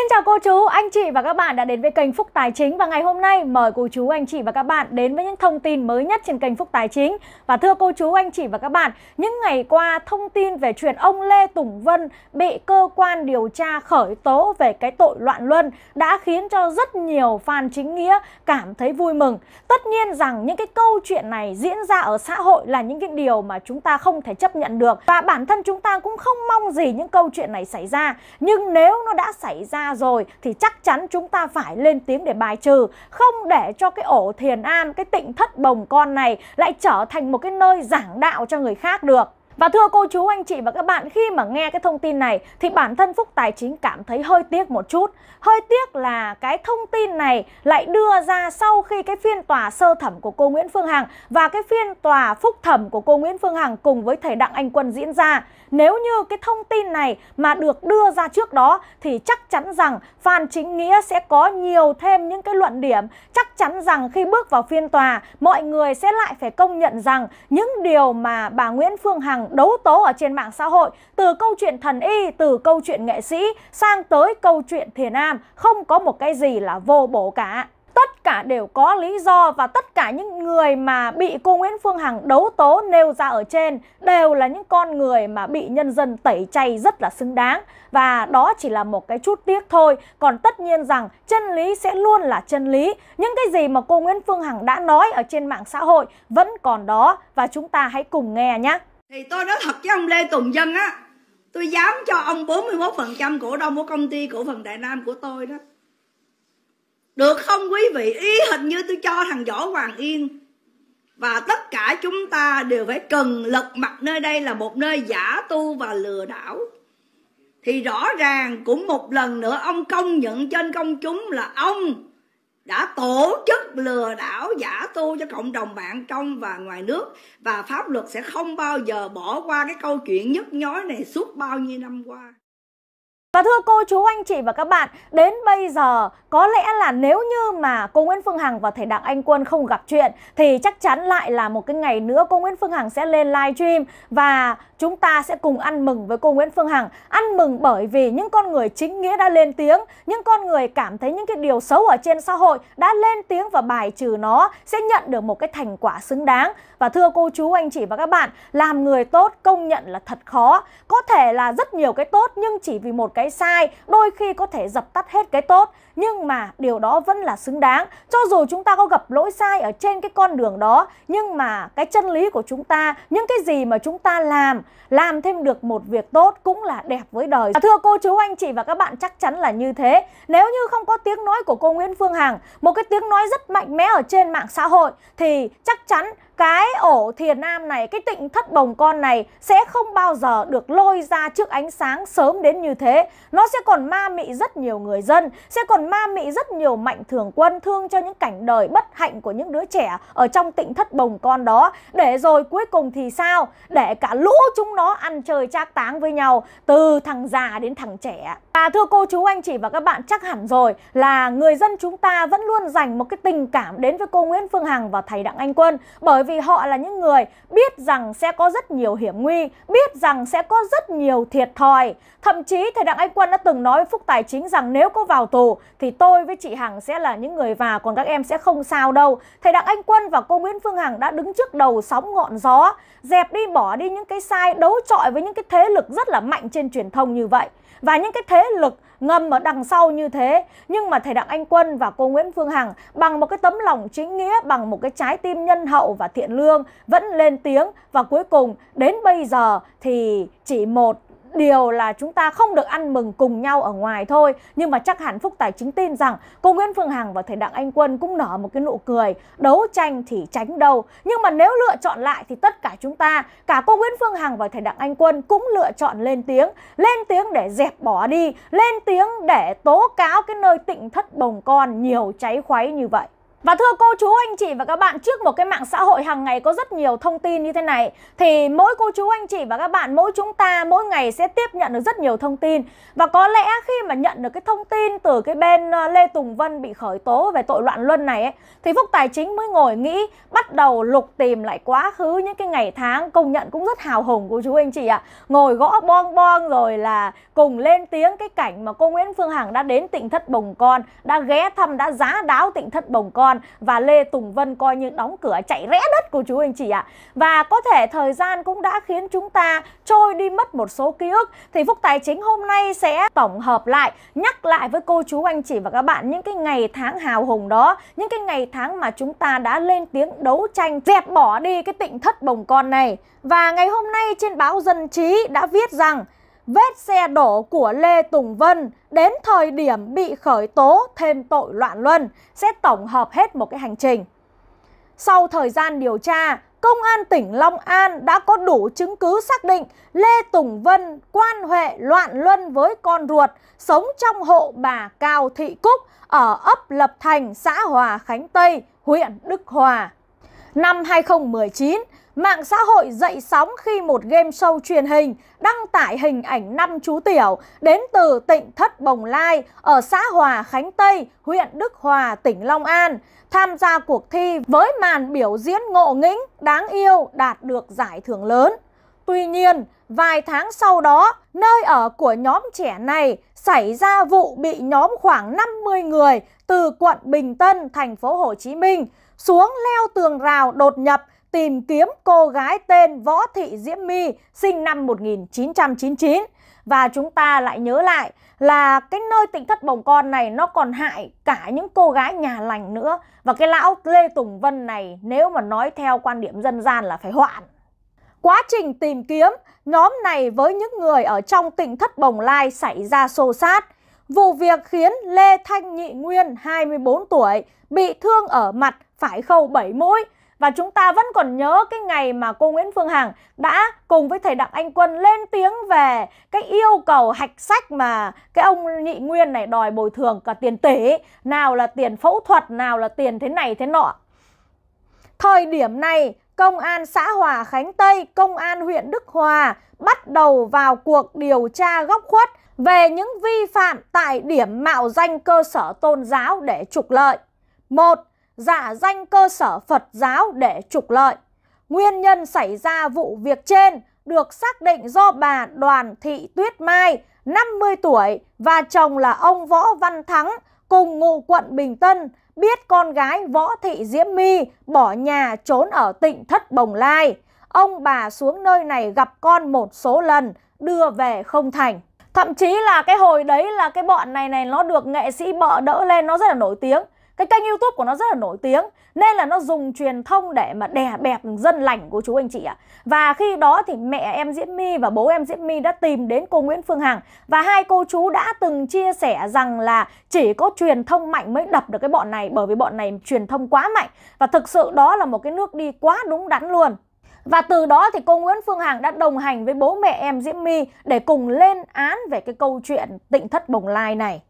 Xin chào cô chú, anh chị và các bạn đã đến với kênh Phúc Tài Chính và ngày hôm nay mời cô chú, anh chị và các bạn đến với những thông tin mới nhất trên kênh Phúc Tài Chính. Và thưa cô chú, anh chị và các bạn, những ngày qua thông tin về chuyện ông Lê Tùng Vân bị cơ quan điều tra khởi tố về cái tội loạn luân đã khiến cho rất nhiều fan chính nghĩa cảm thấy vui mừng. Tất nhiên rằng những cái câu chuyện này diễn ra ở xã hội là những cái điều mà chúng ta không thể chấp nhận được và bản thân chúng ta cũng không mong gì những câu chuyện này xảy ra. Nhưng nếu nó đã xảy ra rồi thì chắc chắn chúng ta phải lên tiếng để bài trừ, không để cho cái ổ thiền am, cái tịnh thất bồng con này lại trở thành một cái nơi giảng đạo cho người khác được. Và thưa cô chú anh chị và các bạn khi mà nghe cái thông tin này thì bản thân Phúc Tài Chính cảm thấy hơi tiếc một chút. Hơi tiếc là cái thông tin này lại đưa ra sau khi cái phiên tòa sơ thẩm của cô Nguyễn Phương Hằng và cái phiên tòa phúc thẩm của cô Nguyễn Phương Hằng cùng với thầy Đặng Anh Quân diễn ra. Nếu như cái thông tin này mà được đưa ra trước đó thì chắc chắn rằng Phan Chính Nghĩa sẽ có nhiều thêm những cái luận điểm. Chắc chắn rằng khi bước vào phiên tòa, mọi người sẽ lại phải công nhận rằng những điều mà bà Nguyễn Phương Hằng đấu tố ở trên mạng xã hội từ câu chuyện thần y, từ câu chuyện nghệ sĩ sang tới câu chuyện thiền nam không có một cái gì là vô bổ cả tất cả đều có lý do và tất cả những người mà bị cô Nguyễn Phương Hằng đấu tố nêu ra ở trên đều là những con người mà bị nhân dân tẩy chay rất là xứng đáng và đó chỉ là một cái chút tiếc thôi còn tất nhiên rằng chân lý sẽ luôn là chân lý những cái gì mà cô Nguyễn Phương Hằng đã nói ở trên mạng xã hội vẫn còn đó và chúng ta hãy cùng nghe nhé thì tôi nói thật với ông Lê Tùng Dân á tôi dám cho ông 41% cổ đông của công ty cổ phần Đại Nam của tôi đó được không quý vị? ý hình như tôi cho thằng Võ Hoàng Yên Và tất cả chúng ta đều phải cần lật mặt nơi đây là một nơi giả tu và lừa đảo Thì rõ ràng cũng một lần nữa ông công nhận trên công chúng là ông đã tổ chức lừa đảo giả tu cho cộng đồng bạn trong và ngoài nước và pháp luật sẽ không bao giờ bỏ qua cái câu chuyện nhức nhối này suốt bao nhiêu năm qua và thưa cô chú anh chị và các bạn, đến bây giờ có lẽ là nếu như mà cô Nguyễn Phương Hằng và thầy Đặng Anh Quân không gặp chuyện thì chắc chắn lại là một cái ngày nữa cô Nguyễn Phương Hằng sẽ lên live stream và chúng ta sẽ cùng ăn mừng với cô Nguyễn Phương Hằng. Ăn mừng bởi vì những con người chính nghĩa đã lên tiếng, những con người cảm thấy những cái điều xấu ở trên xã hội đã lên tiếng và bài trừ nó sẽ nhận được một cái thành quả xứng đáng. Và thưa cô chú, anh chị và các bạn, làm người tốt công nhận là thật khó. Có thể là rất nhiều cái tốt nhưng chỉ vì một cái sai, đôi khi có thể dập tắt hết cái tốt. Nhưng mà điều đó vẫn là xứng đáng. Cho dù chúng ta có gặp lỗi sai ở trên cái con đường đó, nhưng mà cái chân lý của chúng ta, những cái gì mà chúng ta làm làm thêm được một việc tốt cũng là đẹp với đời. thưa cô chú anh chị và các bạn chắc chắn là như thế. Nếu như không có tiếng nói của cô Nguyễn Phương Hằng, một cái tiếng nói rất mạnh mẽ ở trên mạng xã hội thì chắc chắn cái ổ thiền nam này, cái tịnh thất bồng con này sẽ không bao giờ được lôi ra trước ánh sáng sớm đến như thế. Nó sẽ còn ma mị rất nhiều người dân, sẽ còn ma mị rất nhiều mạnh thường quân thương cho những cảnh đời bất hạnh của những đứa trẻ ở trong tịnh thất bồng con đó. Để rồi cuối cùng thì sao? Để cả lũ chúng nó ăn chơi trác táng với nhau, từ thằng già đến thằng trẻ. Và thưa cô chú anh chị và các bạn chắc hẳn rồi là người dân chúng ta vẫn luôn dành một cái tình cảm đến với cô Nguyễn Phương Hằng và thầy Đặng Anh Quân bởi vì họ là những người biết rằng sẽ có rất nhiều hiểm nguy, biết rằng sẽ có rất nhiều thiệt thòi. Thậm chí thầy Đặng Anh Quân đã từng nói với Phúc Tài Chính rằng nếu có vào tù thì tôi với chị Hằng sẽ là những người vào còn các em sẽ không sao đâu. Thầy Đặng Anh Quân và cô Nguyễn Phương Hằng đã đứng trước đầu sóng ngọn gió, dẹp đi bỏ đi những cái sai đấu trọi với những cái thế lực rất là mạnh trên truyền thông như vậy. Và những cái thế lực ngầm ở đằng sau như thế nhưng mà thầy Đặng Anh Quân và cô Nguyễn Phương Hằng bằng một cái tấm lòng chính nghĩa bằng một cái trái tim nhân hậu và thiện lương vẫn lên tiếng và cuối cùng đến bây giờ thì chỉ một điều là chúng ta không được ăn mừng cùng nhau ở ngoài thôi nhưng mà chắc hẳn Phúc Tài chính tin rằng cô Nguyễn Phương Hằng và thầy Đặng Anh Quân cũng nở một cái nụ cười đấu tranh thì tránh đâu nhưng mà nếu lựa chọn lại thì tất cả chúng ta cả cô Nguyễn Phương Hằng và thầy Đặng Anh Quân cũng lựa chọn lên tiếng lên tiếng để dẹp bỏ đi lên tiếng để tố cáo cái nơi tịnh thất bồng con nhiều cháy khoáy như vậy và thưa cô chú anh chị và các bạn, trước một cái mạng xã hội hàng ngày có rất nhiều thông tin như thế này thì mỗi cô chú anh chị và các bạn, mỗi chúng ta mỗi ngày sẽ tiếp nhận được rất nhiều thông tin. Và có lẽ khi mà nhận được cái thông tin từ cái bên ờ, Lê Tùng Vân bị khởi tố về tội loạn luân này ấy, thì Phúc Tài Chính mới ngồi nghĩ bắt đầu lục tìm lại quá khứ những cái ngày tháng công nhận cũng rất hào hùng của chú anh chị ạ. À. Ngồi gõ bong bong rồi là cùng lên tiếng cái cảnh mà cô Nguyễn Phương Hằng đã đến tịnh thất Bồng Con, đã ghé thăm, đã giá đáo tịnh thất Bồng Con Mon và Lê Tùng Vân coi như đóng cửa chạy rẽ đất cô chú anh chị ạ. À. Và có thể thời gian cũng đã khiến chúng ta trôi đi mất một số ký ức thì Phúc Tài Chính hôm nay sẽ tổng hợp lại, nhắc lại với cô chú anh chị và các bạn những cái ngày tháng hào hùng đó, những cái ngày tháng mà chúng ta đã lên tiếng đấu tranh dẹp bỏ đi cái tịnh thất bồng con này. Và ngày hôm nay trên báo Dân Trí đã viết rằng vết xe đổ của Lê Tùng Vân đến thời điểm bị khởi tố thêm tội loạn luân sẽ tổng hợp hết một cái hành trình. Sau thời gian điều tra, Công an tỉnh Long An đã có đủ chứng cứ xác định Lê Tùng Vân quan hệ loạn luân với con ruột sống trong hộ bà Cao Thị Cúc ở ấp Lập Thành, xã Hòa Khánh Tây, huyện Đức Hòa. Năm 2019, Mạng xã hội dậy sóng khi một game show truyền hình đăng tải hình ảnh năm chú tiểu đến từ tỉnh Thất Bồng Lai ở xã Hòa Khánh Tây, huyện Đức Hòa, tỉnh Long An tham gia cuộc thi với màn biểu diễn ngộ nghĩnh, đáng yêu đạt được giải thưởng lớn. Tuy nhiên, vài tháng sau đó, nơi ở của nhóm trẻ này xảy ra vụ bị nhóm khoảng 50 người từ quận Bình Tân, thành phố Hồ Chí Minh xuống leo tường rào đột nhập tìm kiếm cô gái tên Võ Thị Diễm My sinh năm 1999 và chúng ta lại nhớ lại là cái nơi tỉnh thất bồng con này nó còn hại cả những cô gái nhà lành nữa và cái lão Lê Tùng Vân này nếu mà nói theo quan điểm dân gian là phải hoạn. Quá trình tìm kiếm, nhóm này với những người ở trong tỉnh thất bồng lai xảy ra xô xát. Vụ việc khiến Lê Thanh Nhị Nguyên 24 tuổi bị thương ở mặt phải khâu 7 mũi và chúng ta vẫn còn nhớ cái ngày mà cô Nguyễn Phương Hằng đã cùng với thầy Đặng Anh Quân lên tiếng về cái yêu cầu hạch sách mà cái ông Nhị Nguyên này đòi bồi thường cả tiền tỷ, nào là tiền phẫu thuật, nào là tiền thế này thế nọ. Thời điểm này, Công an xã Hòa Khánh Tây, Công an huyện Đức Hòa bắt đầu vào cuộc điều tra góc khuất về những vi phạm tại điểm mạo danh cơ sở tôn giáo để trục lợi. một giả danh cơ sở Phật giáo để trục lợi. Nguyên nhân xảy ra vụ việc trên được xác định do bà Đoàn Thị Tuyết Mai, 50 tuổi và chồng là ông Võ Văn Thắng cùng ngụ quận Bình Tân biết con gái Võ Thị Diễm My bỏ nhà trốn ở tỉnh Thất Bồng Lai. Ông bà xuống nơi này gặp con một số lần, đưa về không thành. Thậm chí là cái hồi đấy là cái bọn này này nó được nghệ sĩ bọ đỡ lên nó rất là nổi tiếng cái kênh youtube của nó rất là nổi tiếng nên là nó dùng truyền thông để mà đè bẹp dân lành của chú anh chị ạ và khi đó thì mẹ em diễm my và bố em diễm my đã tìm đến cô nguyễn phương hằng và hai cô chú đã từng chia sẻ rằng là chỉ có truyền thông mạnh mới đập được cái bọn này bởi vì bọn này truyền thông quá mạnh và thực sự đó là một cái nước đi quá đúng đắn luôn và từ đó thì cô Nguyễn Phương Hằng đã đồng hành với bố mẹ em Diễm My để cùng lên án về cái câu chuyện tịnh thất bồng lai này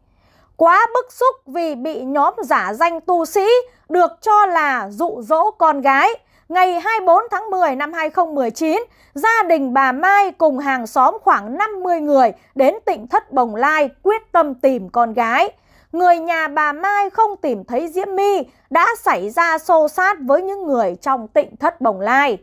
quá bức xúc vì bị nhóm giả danh tu sĩ được cho là dụ dỗ con gái. Ngày 24 tháng 10 năm 2019, gia đình bà Mai cùng hàng xóm khoảng 50 người đến tỉnh Thất Bồng Lai quyết tâm tìm con gái. Người nhà bà Mai không tìm thấy Diễm My đã xảy ra xô sát với những người trong tỉnh Thất Bồng Lai.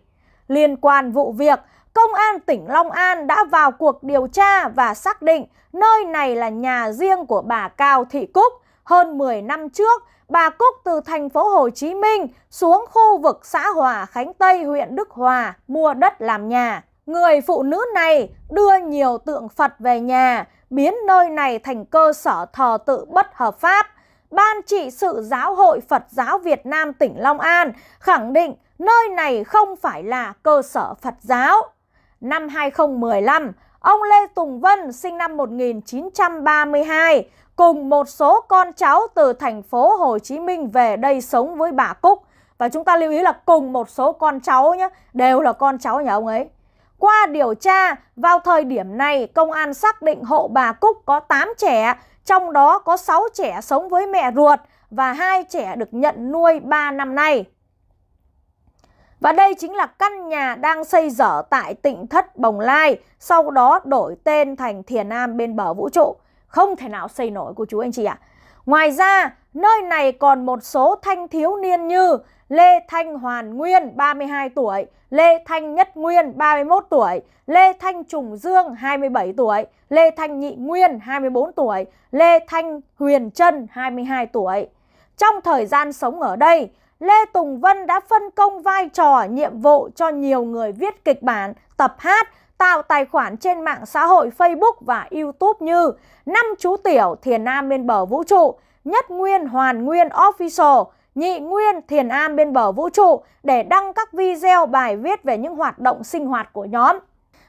Liên quan vụ việc, Công an tỉnh Long An đã vào cuộc điều tra và xác định nơi này là nhà riêng của bà Cao Thị Cúc. Hơn 10 năm trước, bà Cúc từ thành phố Hồ Chí Minh xuống khu vực xã Hòa Khánh Tây, huyện Đức Hòa mua đất làm nhà. Người phụ nữ này đưa nhiều tượng Phật về nhà, biến nơi này thành cơ sở thờ tự bất hợp pháp. Ban trị sự Giáo hội Phật giáo Việt Nam tỉnh Long An khẳng định nơi này không phải là cơ sở Phật giáo năm 2015, ông Lê Tùng Vân sinh năm 1932 cùng một số con cháu từ thành phố Hồ Chí Minh về đây sống với bà Cúc. Và chúng ta lưu ý là cùng một số con cháu nhé, đều là con cháu nhà ông ấy. Qua điều tra, vào thời điểm này, công an xác định hộ bà Cúc có 8 trẻ, trong đó có 6 trẻ sống với mẹ ruột và hai trẻ được nhận nuôi 3 năm nay. Và đây chính là căn nhà đang xây dở tại tỉnh Thất Bồng Lai, sau đó đổi tên thành Thiền Nam bên bờ vũ trụ. Không thể nào xây nổi của chú anh chị ạ. À. Ngoài ra, nơi này còn một số thanh thiếu niên như Lê Thanh Hoàn Nguyên 32 tuổi, Lê Thanh Nhất Nguyên 31 tuổi, Lê Thanh Trùng Dương 27 tuổi, Lê Thanh Nhị Nguyên 24 tuổi, Lê Thanh Huyền Trân 22 tuổi. Trong thời gian sống ở đây, Lê Tùng Vân đã phân công vai trò, nhiệm vụ cho nhiều người viết kịch bản, tập hát, tạo tài khoản trên mạng xã hội Facebook và YouTube như năm chú tiểu Thiền Nam bên bờ vũ trụ, Nhất Nguyên Hoàn Nguyên Official, Nhị Nguyên Thiền Am bên bờ vũ trụ để đăng các video bài viết về những hoạt động sinh hoạt của nhóm.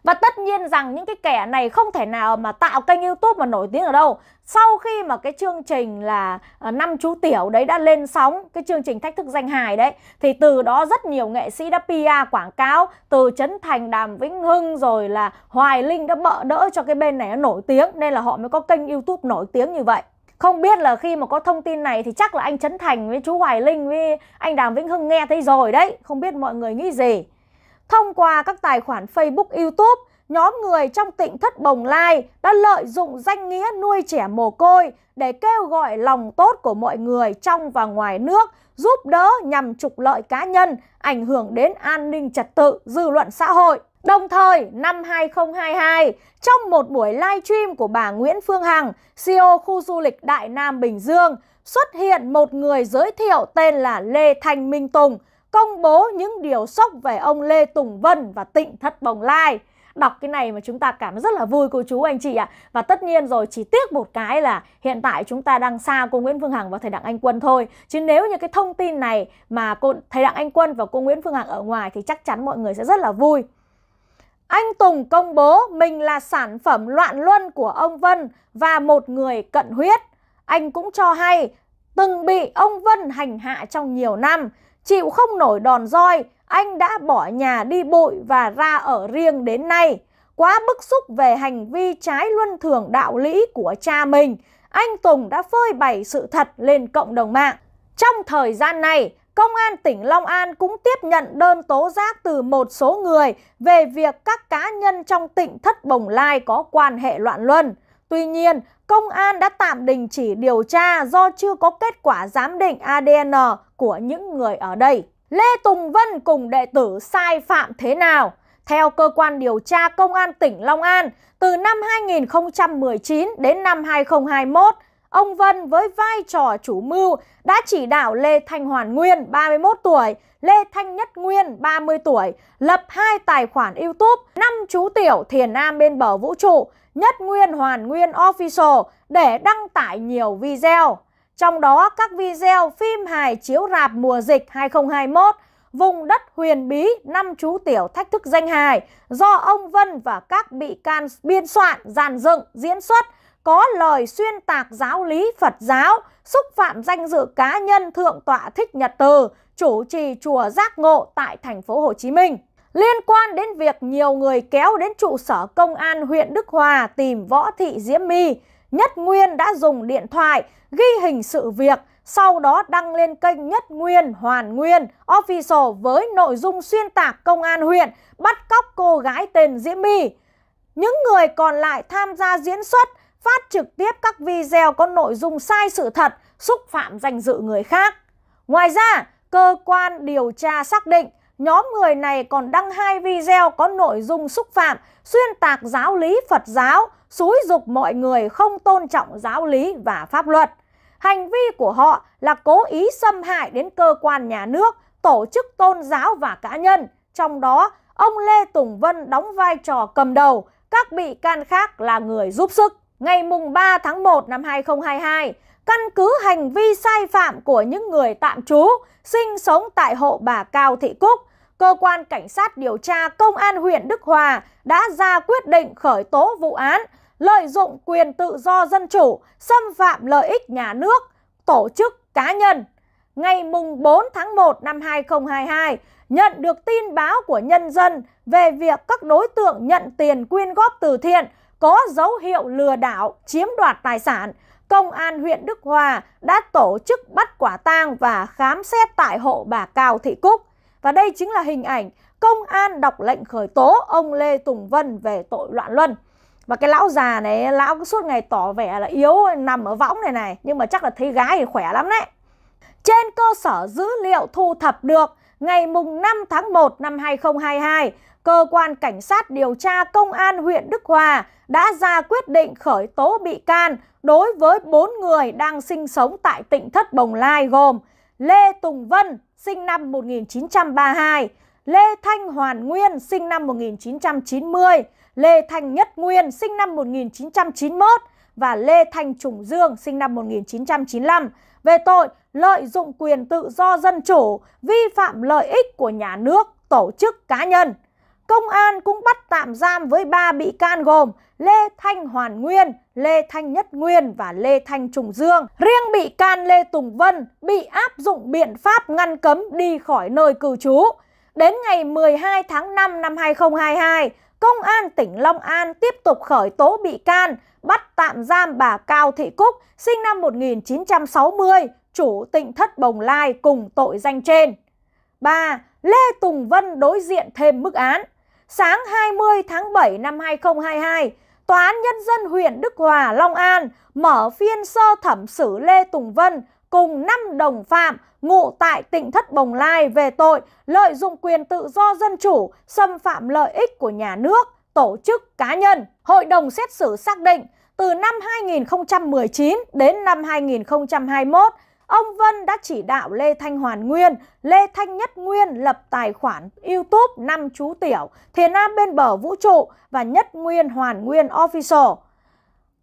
Và tất nhiên rằng những cái kẻ này không thể nào mà tạo kênh YouTube mà nổi tiếng ở đâu. Sau khi mà cái chương trình là ờ, năm chú tiểu đấy đã lên sóng, cái chương trình thách thức danh hài đấy thì từ đó rất nhiều nghệ sĩ đã PR quảng cáo từ Trấn Thành, Đàm Vĩnh Hưng rồi là Hoài Linh đã bợ đỡ cho cái bên này nó nổi tiếng nên là họ mới có kênh YouTube nổi tiếng như vậy. Không biết là khi mà có thông tin này thì chắc là anh Trấn Thành với chú Hoài Linh với anh Đàm Vĩnh Hưng nghe thấy rồi đấy. Không biết mọi người nghĩ gì. Thông qua các tài khoản Facebook, Youtube, nhóm người trong tỉnh Thất Bồng Lai đã lợi dụng danh nghĩa nuôi trẻ mồ côi để kêu gọi lòng tốt của mọi người trong và ngoài nước giúp đỡ nhằm trục lợi cá nhân, ảnh hưởng đến an ninh trật tự, dư luận xã hội. Đồng thời, năm 2022, trong một buổi live stream của bà Nguyễn Phương Hằng, CEO khu du lịch Đại Nam Bình Dương, xuất hiện một người giới thiệu tên là Lê Thanh Minh Tùng, công bố những điều sốc về ông Lê Tùng Vân và Tịnh Thất Bồng Lai. Đọc cái này mà chúng ta cảm rất là vui cô chú anh chị ạ. À. Và tất nhiên rồi chỉ tiếc một cái là hiện tại chúng ta đang xa cô Nguyễn Phương Hằng và thầy Đặng Anh Quân thôi. Chứ nếu như cái thông tin này mà cô thầy Đặng Anh Quân và cô Nguyễn Phương Hằng ở ngoài thì chắc chắn mọi người sẽ rất là vui. Anh Tùng công bố mình là sản phẩm loạn luân của ông Vân và một người cận huyết. Anh cũng cho hay từng bị ông Vân hành hạ trong nhiều năm chịu không nổi đòn roi, anh đã bỏ nhà đi bụi và ra ở riêng đến nay. Quá bức xúc về hành vi trái luân thường đạo lý của cha mình, anh Tùng đã phơi bày sự thật lên cộng đồng mạng. Trong thời gian này, Công an tỉnh Long An cũng tiếp nhận đơn tố giác từ một số người về việc các cá nhân trong tỉnh Thất Bồng Lai có quan hệ loạn luân. Tuy nhiên, công an đã tạm đình chỉ điều tra do chưa có kết quả giám định ADN của những người ở đây. Lê Tùng Vân cùng đệ tử sai phạm thế nào? Theo cơ quan điều tra Công an tỉnh Long An, từ năm 2019 đến năm 2021, ông Vân với vai trò chủ mưu đã chỉ đạo Lê Thanh Hoàn Nguyên, 31 tuổi, Lê Thanh Nhất Nguyên, 30 tuổi, lập hai tài khoản YouTube, năm chú tiểu thiền nam bên bờ vũ trụ, Nhất Nguyên Hoàn Nguyên Official để đăng tải nhiều video. Trong đó các video phim hài chiếu rạp mùa dịch 2021, vùng đất huyền bí năm chú tiểu thách thức danh hài do ông Vân và các bị can biên soạn, dàn dựng, diễn xuất có lời xuyên tạc giáo lý Phật giáo, xúc phạm danh dự cá nhân Thượng tọa Thích Nhật Từ, chủ trì chùa Giác Ngộ tại thành phố Hồ Chí Minh. Liên quan đến việc nhiều người kéo đến trụ sở công an huyện Đức Hòa tìm Võ Thị Diễm My, Nhất Nguyên đã dùng điện thoại ghi hình sự việc, sau đó đăng lên kênh Nhất Nguyên Hoàn Nguyên Official với nội dung xuyên tạc công an huyện bắt cóc cô gái tên Diễm My. Những người còn lại tham gia diễn xuất phát trực tiếp các video có nội dung sai sự thật, xúc phạm danh dự người khác. Ngoài ra, cơ quan điều tra xác định nhóm người này còn đăng hai video có nội dung xúc phạm, xuyên tạc giáo lý Phật giáo, xúi dục mọi người không tôn trọng giáo lý và pháp luật. Hành vi của họ là cố ý xâm hại đến cơ quan nhà nước, tổ chức tôn giáo và cá nhân. Trong đó, ông Lê Tùng Vân đóng vai trò cầm đầu, các bị can khác là người giúp sức. Ngày mùng 3 tháng 1 năm 2022, căn cứ hành vi sai phạm của những người tạm trú sinh sống tại hộ bà Cao Thị Cúc, cơ quan cảnh sát điều tra công an huyện Đức Hòa đã ra quyết định khởi tố vụ án lợi dụng quyền tự do dân chủ, xâm phạm lợi ích nhà nước, tổ chức cá nhân. Ngày mùng 4 tháng 1 năm 2022, nhận được tin báo của nhân dân về việc các đối tượng nhận tiền quyên góp từ thiện có dấu hiệu lừa đảo, chiếm đoạt tài sản Công an huyện Đức Hòa đã tổ chức bắt quả tang và khám xét tại hộ bà Cao Thị Cúc. Và đây chính là hình ảnh công an đọc lệnh khởi tố ông Lê Tùng Vân về tội loạn luân. Và cái lão già này, lão suốt ngày tỏ vẻ là yếu, nằm ở võng này này, nhưng mà chắc là thấy gái thì khỏe lắm đấy. Trên cơ sở dữ liệu thu thập được, ngày mùng 5 tháng 1 năm 2022, Cơ quan Cảnh sát điều tra Công an huyện Đức Hòa đã ra quyết định khởi tố bị can đối với 4 người đang sinh sống tại tỉnh Thất Bồng Lai gồm Lê Tùng Vân, sinh năm 1932, Lê Thanh Hoàn Nguyên, sinh năm 1990, Lê Thanh Nhất Nguyên, sinh năm 1991 và Lê Thanh Trùng Dương, sinh năm 1995 về tội lợi dụng quyền tự do dân chủ, vi phạm lợi ích của nhà nước, tổ chức cá nhân. Công an cũng bắt tạm giam với 3 bị can gồm Lê Thanh Hoàn Nguyên, Lê Thanh Nhất Nguyên và Lê Thanh Trùng Dương. Riêng bị can Lê Tùng Vân bị áp dụng biện pháp ngăn cấm đi khỏi nơi cư trú. Đến ngày 12 tháng 5 năm 2022, Công an tỉnh Long An tiếp tục khởi tố bị can, bắt tạm giam bà Cao Thị Cúc, sinh năm 1960, chủ tỉnh thất Bồng Lai cùng tội danh trên. 3. Lê Tùng Vân đối diện thêm mức án sáng 20 tháng 7 năm 2022, Tòa án Nhân dân huyện Đức Hòa, Long An mở phiên sơ thẩm xử Lê Tùng Vân cùng 5 đồng phạm ngụ tại tỉnh Thất Bồng Lai về tội lợi dụng quyền tự do dân chủ, xâm phạm lợi ích của nhà nước, tổ chức cá nhân. Hội đồng xét xử xác định từ năm 2019 đến năm 2021, Ông Vân đã chỉ đạo Lê Thanh Hoàn Nguyên, Lê Thanh Nhất Nguyên lập tài khoản YouTube năm chú tiểu, Thiền Nam bên bờ vũ trụ và Nhất Nguyên Hoàn Nguyên Official.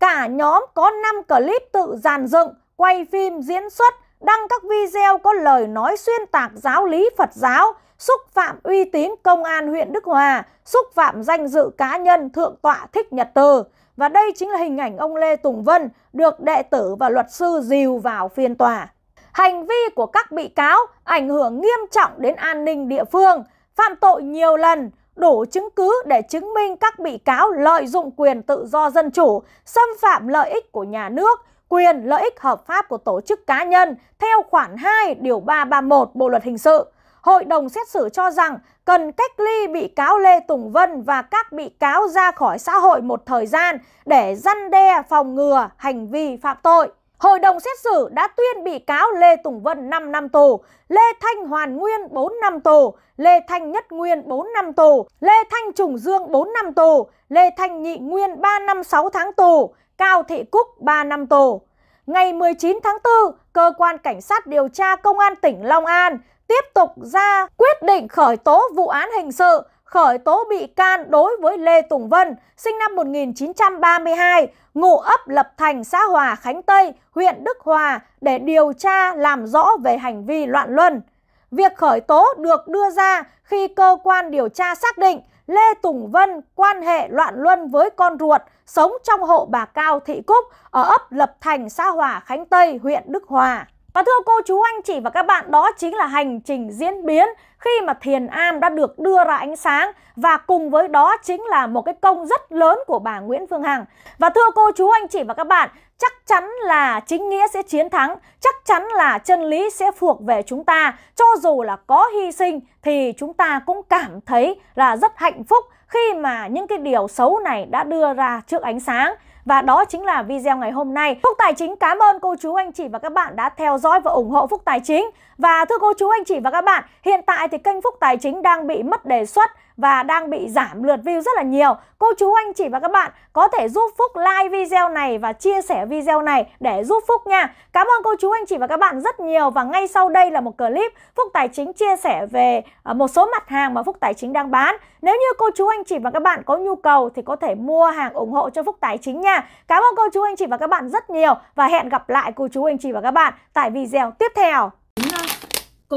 Cả nhóm có 5 clip tự dàn dựng, quay phim diễn xuất, đăng các video có lời nói xuyên tạc giáo lý Phật giáo, xúc phạm uy tín công an huyện Đức Hòa, xúc phạm danh dự cá nhân Thượng tọa Thích Nhật Từ. Và đây chính là hình ảnh ông Lê Tùng Vân được đệ tử và luật sư dìu vào phiên tòa. Hành vi của các bị cáo ảnh hưởng nghiêm trọng đến an ninh địa phương, phạm tội nhiều lần, đủ chứng cứ để chứng minh các bị cáo lợi dụng quyền tự do dân chủ, xâm phạm lợi ích của nhà nước, quyền lợi ích hợp pháp của tổ chức cá nhân theo khoản 2 điều 331 Bộ luật hình sự hội đồng xét xử cho rằng cần cách ly bị cáo Lê Tùng Vân và các bị cáo ra khỏi xã hội một thời gian để răn đe phòng ngừa hành vi phạm tội. Hội đồng xét xử đã tuyên bị cáo Lê Tùng Vân 5 năm tù, Lê Thanh Hoàn Nguyên 4 năm tù, Lê Thanh Nhất Nguyên 4 năm tù, Lê Thanh Trùng Dương 4 năm tù, Lê Thanh Nhị Nguyên 3 năm 6 tháng tù, Cao Thị Cúc 3 năm tù. Ngày 19 tháng 4, Cơ quan Cảnh sát điều tra Công an tỉnh Long An tiếp tục ra quyết định khởi tố vụ án hình sự, khởi tố bị can đối với Lê Tùng Vân, sinh năm 1932, ngụ ấp Lập Thành, xã Hòa, Khánh Tây, huyện Đức Hòa để điều tra làm rõ về hành vi loạn luân. Việc khởi tố được đưa ra khi cơ quan điều tra xác định Lê Tùng Vân quan hệ loạn luân với con ruột sống trong hộ bà Cao Thị Cúc ở ấp Lập Thành, xã Hòa, Khánh Tây, huyện Đức Hòa. Và thưa cô chú anh chị và các bạn, đó chính là hành trình diễn biến khi mà thiền am đã được đưa ra ánh sáng và cùng với đó chính là một cái công rất lớn của bà Nguyễn Phương Hằng. Và thưa cô chú anh chị và các bạn, chắc chắn là chính nghĩa sẽ chiến thắng, chắc chắn là chân lý sẽ thuộc về chúng ta. Cho dù là có hy sinh thì chúng ta cũng cảm thấy là rất hạnh phúc khi mà những cái điều xấu này đã đưa ra trước ánh sáng. Và đó chính là video ngày hôm nay. Phúc Tài Chính cảm ơn cô chú anh chị và các bạn đã theo dõi và ủng hộ Phúc Tài Chính. Và thưa cô chú anh chị và các bạn, hiện tại thì kênh Phúc Tài Chính đang bị mất đề xuất và đang bị giảm lượt view rất là nhiều. Cô chú anh chị và các bạn có thể giúp Phúc like video này và chia sẻ video này để giúp Phúc nha. Cảm ơn cô chú anh chị và các bạn rất nhiều và ngay sau đây là một clip Phúc Tài Chính chia sẻ về à, một số mặt hàng mà Phúc Tài Chính đang bán. Nếu như cô chú anh chị và các bạn có nhu cầu thì có thể mua hàng ủng hộ cho Phúc Tài Chính nha. Cảm ơn cô chú anh chị và các bạn rất nhiều và hẹn gặp lại cô chú anh chị và các bạn tại video tiếp theo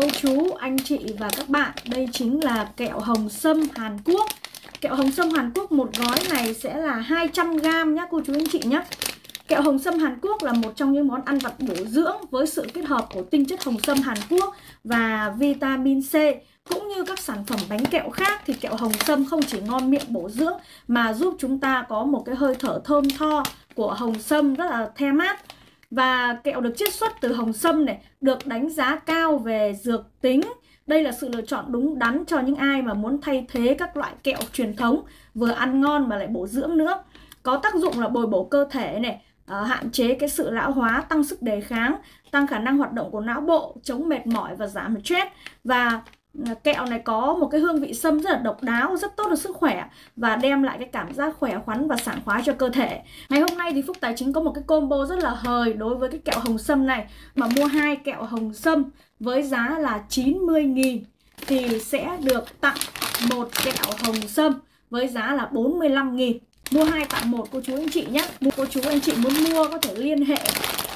cô chú, anh chị và các bạn Đây chính là kẹo hồng sâm Hàn Quốc Kẹo hồng sâm Hàn Quốc một gói này sẽ là 200g nhé cô chú anh chị nhé Kẹo hồng sâm Hàn Quốc là một trong những món ăn vặt bổ dưỡng với sự kết hợp của tinh chất hồng sâm Hàn Quốc và vitamin C. Cũng như các sản phẩm bánh kẹo khác thì kẹo hồng sâm không chỉ ngon miệng bổ dưỡng mà giúp chúng ta có một cái hơi thở thơm tho của hồng sâm rất là the mát. Và kẹo được chiết xuất từ hồng sâm này được đánh giá cao về dược tính. Đây là sự lựa chọn đúng đắn cho những ai mà muốn thay thế các loại kẹo truyền thống vừa ăn ngon mà lại bổ dưỡng nữa. Có tác dụng là bồi bổ cơ thể này, à, hạn chế cái sự lão hóa, tăng sức đề kháng, tăng khả năng hoạt động của não bộ, chống mệt mỏi và giảm stress. Và kẹo này có một cái hương vị sâm rất là độc đáo, rất tốt cho sức khỏe và đem lại cái cảm giác khỏe khoắn và sảng khoái cho cơ thể. Ngày hôm nay thì Phúc Tài Chính có một cái combo rất là hời đối với cái kẹo hồng sâm này mà mua hai kẹo hồng sâm với giá là 90.000 thì sẽ được tặng một kẹo hồng sâm với giá là 45.000 mua hai tặng một cô chú anh chị nhé. cô chú anh chị muốn mua có thể liên hệ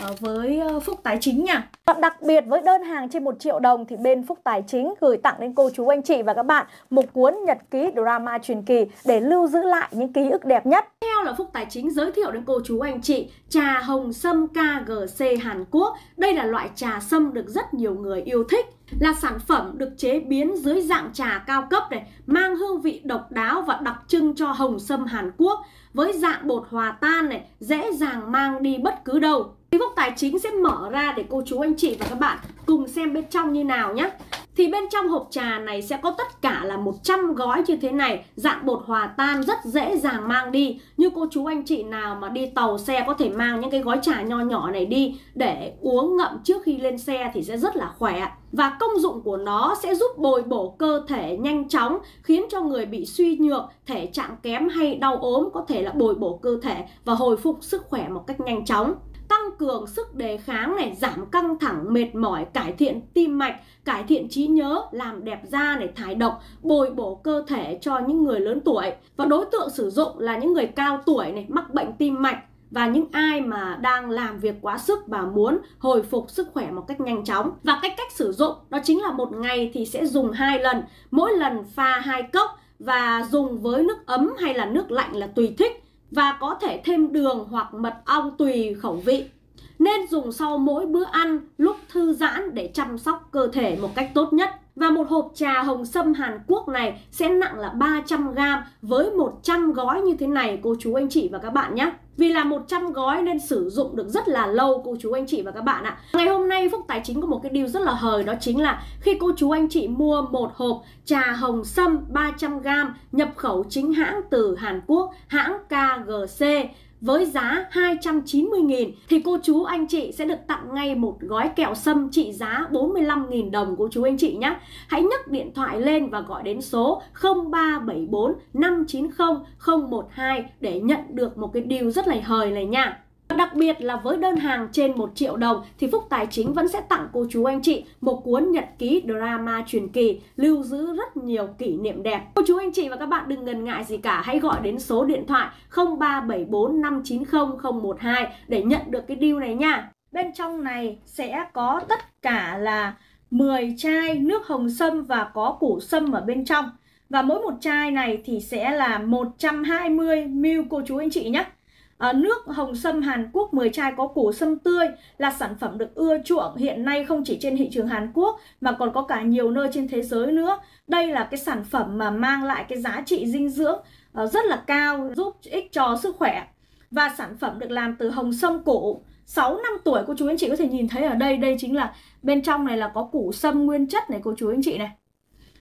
Ờ, với ờ, Phúc Tài Chính nha. đặc biệt với đơn hàng trên 1 triệu đồng thì bên Phúc Tài Chính gửi tặng đến cô chú anh chị và các bạn một cuốn nhật ký drama truyền kỳ để lưu giữ lại những ký ức đẹp nhất. Theo là Phúc Tài Chính giới thiệu đến cô chú anh chị trà hồng sâm KGC Hàn Quốc. Đây là loại trà sâm được rất nhiều người yêu thích là sản phẩm được chế biến dưới dạng trà cao cấp này, mang hương vị độc đáo và đặc trưng cho hồng sâm Hàn Quốc với dạng bột hòa tan này, dễ dàng mang đi bất cứ đâu. Cái góc tài chính sẽ mở ra để cô chú anh chị và các bạn cùng xem bên trong như nào nhé. Thì bên trong hộp trà này sẽ có tất cả là 100 gói như thế này, dạng bột hòa tan rất dễ dàng mang đi. Như cô chú anh chị nào mà đi tàu xe có thể mang những cái gói trà nho nhỏ này đi để uống ngậm trước khi lên xe thì sẽ rất là khỏe. Và công dụng của nó sẽ giúp bồi bổ cơ thể nhanh chóng, khiến cho người bị suy nhược, thể trạng kém hay đau ốm có thể là bồi bổ cơ thể và hồi phục sức khỏe một cách nhanh chóng tăng cường sức đề kháng này, giảm căng thẳng, mệt mỏi, cải thiện tim mạch, cải thiện trí nhớ, làm đẹp da này, thải độc, bồi bổ cơ thể cho những người lớn tuổi. Và đối tượng sử dụng là những người cao tuổi này, mắc bệnh tim mạch và những ai mà đang làm việc quá sức và muốn hồi phục sức khỏe một cách nhanh chóng. Và cách cách sử dụng đó chính là một ngày thì sẽ dùng hai lần, mỗi lần pha hai cốc và dùng với nước ấm hay là nước lạnh là tùy thích và có thể thêm đường hoặc mật ong tùy khẩu vị. Nên dùng sau mỗi bữa ăn lúc thư giãn để chăm sóc cơ thể một cách tốt nhất. Và một hộp trà hồng sâm Hàn Quốc này sẽ nặng là 300g với 100 gói như thế này cô chú anh chị và các bạn nhé. Vì là 100 gói nên sử dụng được rất là lâu cô chú anh chị và các bạn ạ. Ngày hôm nay Phúc Tài Chính có một cái điều rất là hời đó chính là khi cô chú anh chị mua một hộp trà hồng sâm 300g nhập khẩu chính hãng từ Hàn Quốc, hãng KGC với giá 290.000 thì cô chú anh chị sẽ được tặng ngay một gói kẹo sâm trị giá 45.000 đồng cô chú anh chị nhé. Hãy nhấc điện thoại lên và gọi đến số 0374 590 012 để nhận được một cái điều rất là hời này nha. Đặc biệt là với đơn hàng trên 1 triệu đồng thì Phúc Tài Chính vẫn sẽ tặng cô chú anh chị một cuốn nhật ký drama truyền kỳ lưu giữ rất nhiều kỷ niệm đẹp. Cô chú anh chị và các bạn đừng ngần ngại gì cả, hãy gọi đến số điện thoại 0374 590 012 để nhận được cái deal này nha. Bên trong này sẽ có tất cả là 10 chai nước hồng sâm và có củ sâm ở bên trong. Và mỗi một chai này thì sẽ là 120 ml cô chú anh chị nhé. À, nước hồng sâm Hàn Quốc 10 chai có củ sâm tươi là sản phẩm được ưa chuộng hiện nay không chỉ trên thị trường Hàn Quốc mà còn có cả nhiều nơi trên thế giới nữa. Đây là cái sản phẩm mà mang lại cái giá trị dinh dưỡng à, rất là cao, giúp ích cho sức khỏe. Và sản phẩm được làm từ hồng sâm cổ 6 năm tuổi cô chú anh chị có thể nhìn thấy ở đây Đây chính là bên trong này là có củ sâm nguyên chất này cô chú anh chị này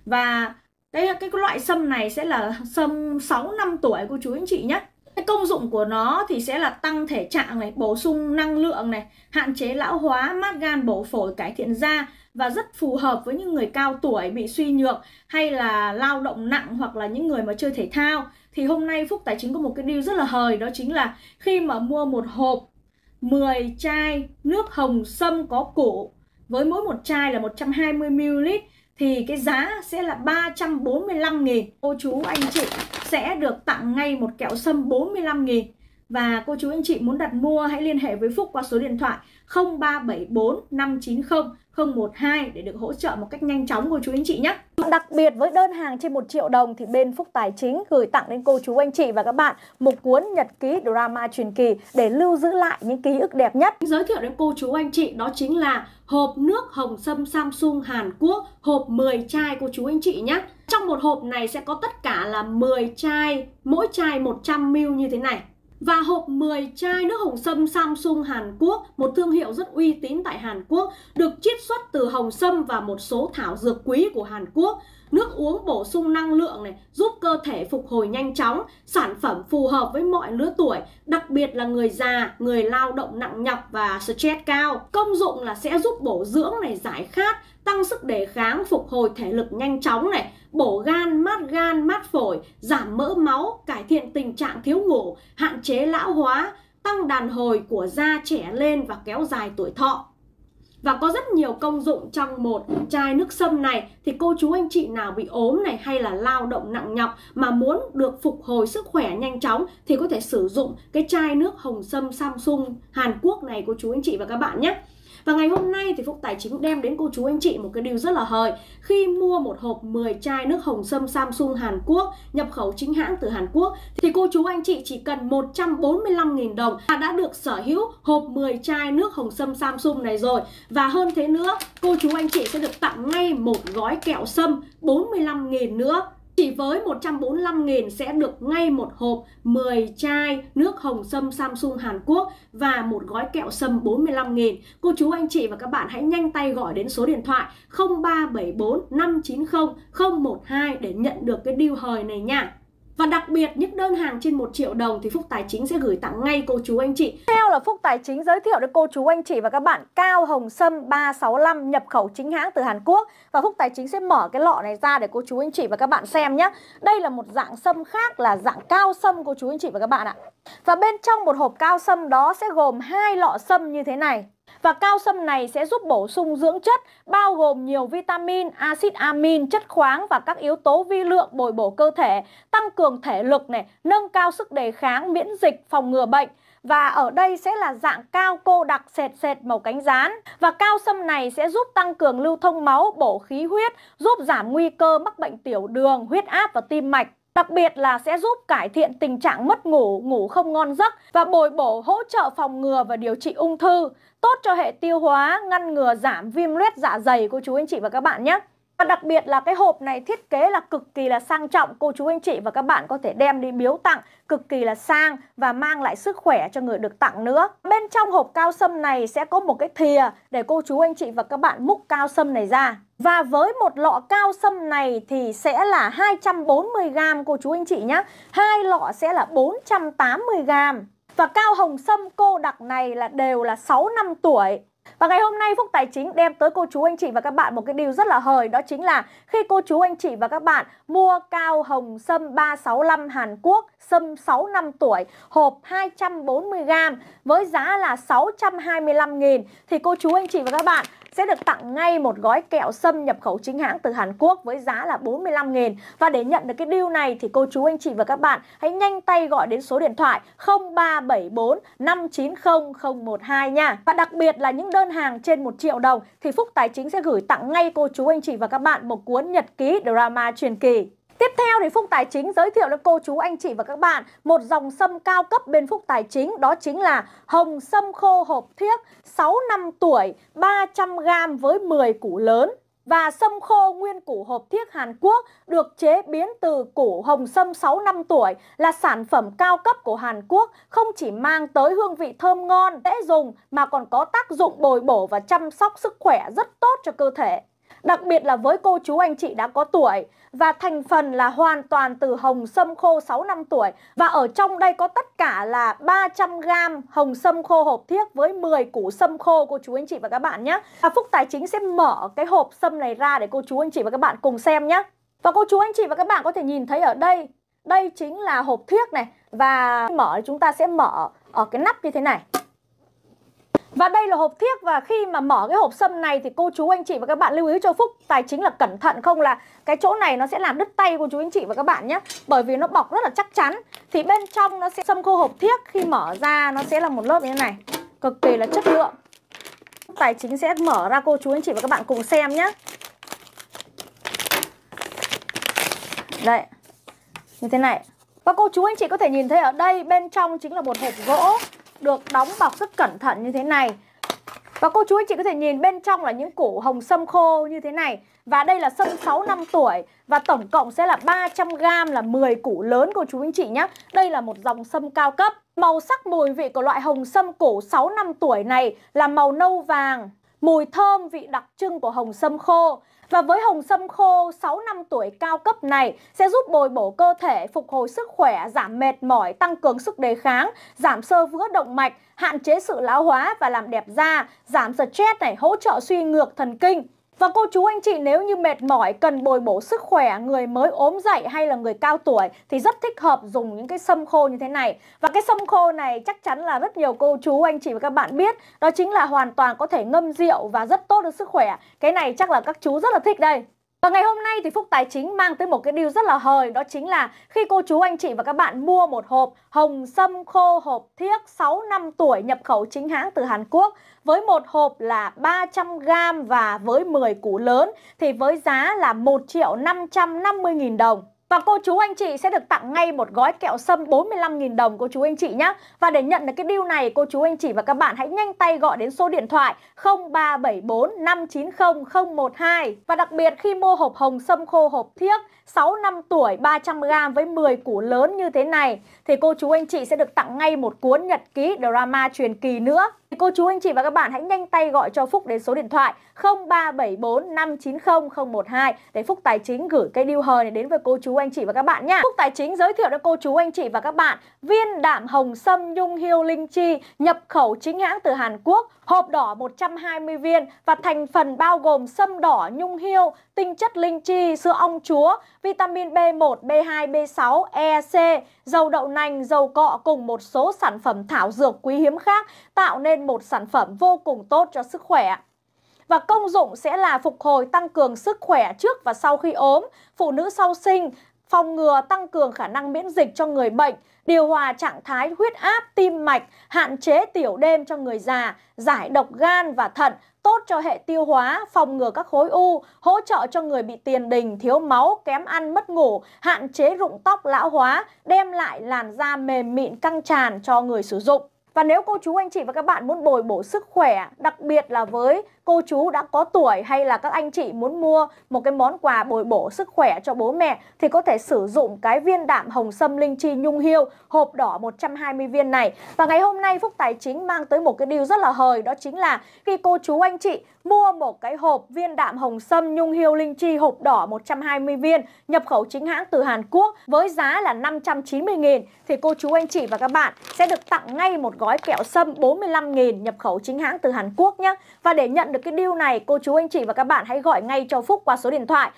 Và cái, cái loại sâm này sẽ là sâm 6 năm tuổi cô chú anh chị nhé công dụng của nó thì sẽ là tăng thể trạng này, bổ sung năng lượng này, hạn chế lão hóa, mát gan bổ phổi, cải thiện da và rất phù hợp với những người cao tuổi bị suy nhược hay là lao động nặng hoặc là những người mà chơi thể thao. Thì hôm nay Phúc Tài chính có một cái deal rất là hời đó chính là khi mà mua một hộp 10 chai nước hồng sâm có củ với mỗi một chai là 120ml thì cái giá sẽ là 345 nghìn Cô chú anh chị sẽ được tặng ngay một kẹo sâm 45 nghìn và cô chú anh chị muốn đặt mua hãy liên hệ với Phúc qua số điện thoại 0374 590 012 để được hỗ trợ một cách nhanh chóng cô chú anh chị nhé. Đặc biệt với đơn hàng trên 1 triệu đồng thì bên Phúc Tài Chính gửi tặng đến cô chú anh chị và các bạn một cuốn nhật ký drama truyền kỳ để lưu giữ lại những ký ức đẹp nhất. Giới thiệu đến cô chú anh chị đó chính là hộp nước hồng sâm Samsung Hàn Quốc, hộp 10 chai cô chú anh chị nhé. Trong một hộp này sẽ có tất cả là 10 chai, mỗi chai 100ml như thế này và hộp 10 chai nước hồng sâm Samsung Hàn Quốc, một thương hiệu rất uy tín tại Hàn Quốc, được chiết xuất từ hồng sâm và một số thảo dược quý của Hàn Quốc. Nước uống bổ sung năng lượng này, giúp cơ thể phục hồi nhanh chóng, sản phẩm phù hợp với mọi lứa tuổi, đặc biệt là người già, người lao động nặng nhọc và stress cao. Công dụng là sẽ giúp bổ dưỡng này, giải khát, tăng sức đề kháng, phục hồi thể lực nhanh chóng này, bổ gan, mát gan, mát phổi, giảm mỡ máu, cải thiện tình trạng thiếu ngủ, hạn chế lão hóa, tăng đàn hồi của da trẻ lên và kéo dài tuổi thọ. Và có rất nhiều công dụng trong một chai nước sâm này thì cô chú anh chị nào bị ốm này hay là lao động nặng nhọc mà muốn được phục hồi sức khỏe nhanh chóng thì có thể sử dụng cái chai nước hồng sâm Samsung Hàn Quốc này cô chú anh chị và các bạn nhé. Và ngày hôm nay thì Phúc Tài chính đem đến cô chú anh chị một cái điều rất là hời Khi mua một hộp 10 chai nước hồng sâm Samsung Hàn Quốc nhập khẩu chính hãng từ Hàn Quốc thì cô chú anh chị chỉ cần 145.000 đồng là đã được sở hữu hộp 10 chai nước hồng sâm Samsung này rồi Và hơn thế nữa, cô chú anh chị sẽ được tặng ngay một gói kẹo sâm 45.000 nữa chỉ với 145.000 sẽ được ngay một hộp 10 chai nước hồng sâm Samsung Hàn Quốc và một gói kẹo sâm 45.000. Cô chú anh chị và các bạn hãy nhanh tay gọi đến số điện thoại 0374 590 012 để nhận được cái deal hời này nha. Và đặc biệt những đơn hàng trên 1 triệu đồng thì Phúc Tài Chính sẽ gửi tặng ngay cô chú anh chị. Theo là Phúc Tài Chính giới thiệu đến cô chú anh chị và các bạn cao hồng sâm 365 nhập khẩu chính hãng từ Hàn Quốc và Phúc Tài Chính sẽ mở cái lọ này ra để cô chú anh chị và các bạn xem nhé. Đây là một dạng sâm khác là dạng cao sâm cô chú anh chị và các bạn ạ. Và bên trong một hộp cao sâm đó sẽ gồm hai lọ sâm như thế này. Và cao sâm này sẽ giúp bổ sung dưỡng chất bao gồm nhiều vitamin, axit amin, chất khoáng và các yếu tố vi lượng bồi bổ cơ thể, tăng cường thể lực này, nâng cao sức đề kháng, miễn dịch, phòng ngừa bệnh và ở đây sẽ là dạng cao cô đặc sệt sệt màu cánh rán và cao sâm này sẽ giúp tăng cường lưu thông máu, bổ khí huyết, giúp giảm nguy cơ mắc bệnh tiểu đường, huyết áp và tim mạch. Đặc biệt là sẽ giúp cải thiện tình trạng mất ngủ, ngủ không ngon giấc và bồi bổ hỗ trợ phòng ngừa và điều trị ung thư, tốt cho hệ tiêu hóa, ngăn ngừa giảm viêm loét dạ dày cô chú anh chị và các bạn nhé. Và đặc biệt là cái hộp này thiết kế là cực kỳ là sang trọng Cô chú anh chị và các bạn có thể đem đi biếu tặng Cực kỳ là sang và mang lại sức khỏe cho người được tặng nữa Bên trong hộp cao sâm này sẽ có một cái thìa Để cô chú anh chị và các bạn múc cao sâm này ra và với một lọ cao sâm này thì sẽ là 240g cô chú anh chị nhé Hai lọ sẽ là 480g Và cao hồng sâm cô đặc này là đều là 6 năm tuổi và ngày hôm nay Phúc Tài Chính đem tới cô chú anh chị và các bạn một cái điều rất là hời đó chính là khi cô chú anh chị và các bạn mua cao hồng sâm 365 Hàn Quốc sâm 6 năm tuổi hộp 240g với giá là 625.000 thì cô chú anh chị và các bạn sẽ được tặng ngay một gói kẹo sâm nhập khẩu chính hãng từ Hàn Quốc với giá là 45 000 Và để nhận được cái deal này thì cô chú anh chị và các bạn hãy nhanh tay gọi đến số điện thoại 0374 590 012 nha. Và đặc biệt là những đơn hàng trên 1 triệu đồng thì Phúc Tài Chính sẽ gửi tặng ngay cô chú anh chị và các bạn một cuốn nhật ký drama truyền kỳ. Tiếp theo thì Phúc Tài Chính giới thiệu đến cô chú anh chị và các bạn một dòng sâm cao cấp bên Phúc Tài Chính đó chính là hồng sâm khô hộp thiếc 6 năm tuổi 300g với 10 củ lớn và sâm khô nguyên củ hộp thiếc Hàn Quốc được chế biến từ củ hồng sâm 6 năm tuổi là sản phẩm cao cấp của Hàn Quốc không chỉ mang tới hương vị thơm ngon, dễ dùng mà còn có tác dụng bồi bổ và chăm sóc sức khỏe rất tốt cho cơ thể. Đặc biệt là với cô chú anh chị đã có tuổi và thành phần là hoàn toàn từ hồng sâm khô 6 năm tuổi và ở trong đây có tất cả là 300g hồng sâm khô hộp thiếc với 10 củ sâm khô cô chú anh chị và các bạn nhé. Và Phúc Tài Chính sẽ mở cái hộp sâm này ra để cô chú anh chị và các bạn cùng xem nhé. Và cô chú anh chị và các bạn có thể nhìn thấy ở đây, đây chính là hộp thiếc này và mở chúng ta sẽ mở ở cái nắp như thế này. Và đây là hộp thiếc và khi mà mở cái hộp sâm này thì cô chú anh chị và các bạn lưu ý cho Phúc tài chính là cẩn thận không là cái chỗ này nó sẽ làm đứt tay cô chú anh chị và các bạn nhé. Bởi vì nó bọc rất là chắc chắn. Thì bên trong nó sẽ sâm khô hộp thiếc khi mở ra nó sẽ là một lớp như thế này. Cực kỳ là chất lượng. Tài chính sẽ mở ra cô chú anh chị và các bạn cùng xem nhé. Đây. Như thế này. Và cô chú anh chị có thể nhìn thấy ở đây bên trong chính là một hộp gỗ được đóng bọc rất cẩn thận như thế này. Và cô chú anh chị có thể nhìn bên trong là những củ hồng sâm khô như thế này. Và đây là sâm 6 năm tuổi và tổng cộng sẽ là 300g là 10 củ lớn cô chú anh chị nhé. Đây là một dòng sâm cao cấp. Màu sắc mùi vị của loại hồng sâm củ 6 năm tuổi này là màu nâu vàng, mùi thơm vị đặc trưng của hồng sâm khô. Và với hồng sâm khô 6 năm tuổi cao cấp này sẽ giúp bồi bổ cơ thể, phục hồi sức khỏe, giảm mệt mỏi, tăng cường sức đề kháng, giảm sơ vữa động mạch, hạn chế sự lão hóa và làm đẹp da, giảm stress này, hỗ trợ suy ngược thần kinh. Và cô chú anh chị nếu như mệt mỏi, cần bồi bổ sức khỏe, người mới ốm dậy hay là người cao tuổi thì rất thích hợp dùng những cái sâm khô như thế này. Và cái sâm khô này chắc chắn là rất nhiều cô chú anh chị và các bạn biết, đó chính là hoàn toàn có thể ngâm rượu và rất tốt cho sức khỏe. Cái này chắc là các chú rất là thích đây. Và ngày hôm nay thì Phúc Tài Chính mang tới một cái điều rất là hời đó chính là khi cô chú anh chị và các bạn mua một hộp hồng sâm khô hộp thiếc 6 năm tuổi nhập khẩu chính hãng từ Hàn Quốc với một hộp là 300g và với 10 củ lớn thì với giá là 1 triệu 550 nghìn đồng. Và cô chú anh chị sẽ được tặng ngay một gói kẹo sâm 45.000 đồng cô chú anh chị nhé. Và để nhận được cái deal này, cô chú anh chị và các bạn hãy nhanh tay gọi đến số điện thoại 0374 590 012. Và đặc biệt khi mua hộp hồng sâm khô hộp thiếc 6 năm tuổi 300g với 10 củ lớn như thế này thì cô chú anh chị sẽ được tặng ngay một cuốn nhật ký drama truyền kỳ nữa. Cô chú anh chị và các bạn hãy nhanh tay gọi cho Phúc đến số điện thoại 0374 590 012 để Phúc Tài Chính gửi cây điêu hời này đến với cô chú anh chị và các bạn nha. Phúc Tài Chính giới thiệu cho cô chú anh chị và các bạn viên đạm hồng sâm nhung hiêu linh chi nhập khẩu chính hãng từ Hàn Quốc, hộp đỏ 120 viên và thành phần bao gồm sâm đỏ nhung hiêu, tinh chất linh chi, sữa ong chúa, vitamin B1, B2, B6, E C dầu đậu nành, dầu cọ cùng một số sản phẩm thảo dược quý hiếm khác tạo nên một sản phẩm vô cùng tốt cho sức khỏe và công dụng sẽ là phục hồi tăng cường sức khỏe trước và sau khi ốm, phụ nữ sau sinh, phòng ngừa tăng cường khả năng miễn dịch cho người bệnh, điều hòa trạng thái huyết áp, tim mạch, hạn chế tiểu đêm cho người già, giải độc gan và thận, tốt cho hệ tiêu hóa, phòng ngừa các khối u, hỗ trợ cho người bị tiền đình, thiếu máu, kém ăn, mất ngủ, hạn chế rụng tóc lão hóa, đem lại làn da mềm mịn căng tràn cho người sử dụng. Và nếu cô chú anh chị và các bạn muốn bồi bổ sức khỏe, đặc biệt là với cô chú đã có tuổi hay là các anh chị muốn mua một cái món quà bồi bổ sức khỏe cho bố mẹ thì có thể sử dụng cái viên đạm hồng sâm linh chi nhung hiêu hộp đỏ 120 viên này. Và ngày hôm nay Phúc Tài Chính mang tới một cái điều rất là hời đó chính là khi cô chú anh chị mua một cái hộp viên đạm hồng sâm nhung hiêu linh chi hộp đỏ 120 viên nhập khẩu chính hãng từ Hàn Quốc với giá là 590.000 thì cô chú anh chị và các bạn sẽ được tặng ngay một gói kẹo sâm 45.000 nhập khẩu chính hãng từ Hàn Quốc nhé. Và để nhận được cái deal này cô chú anh chị và các bạn hãy gọi ngay cho Phúc qua số điện thoại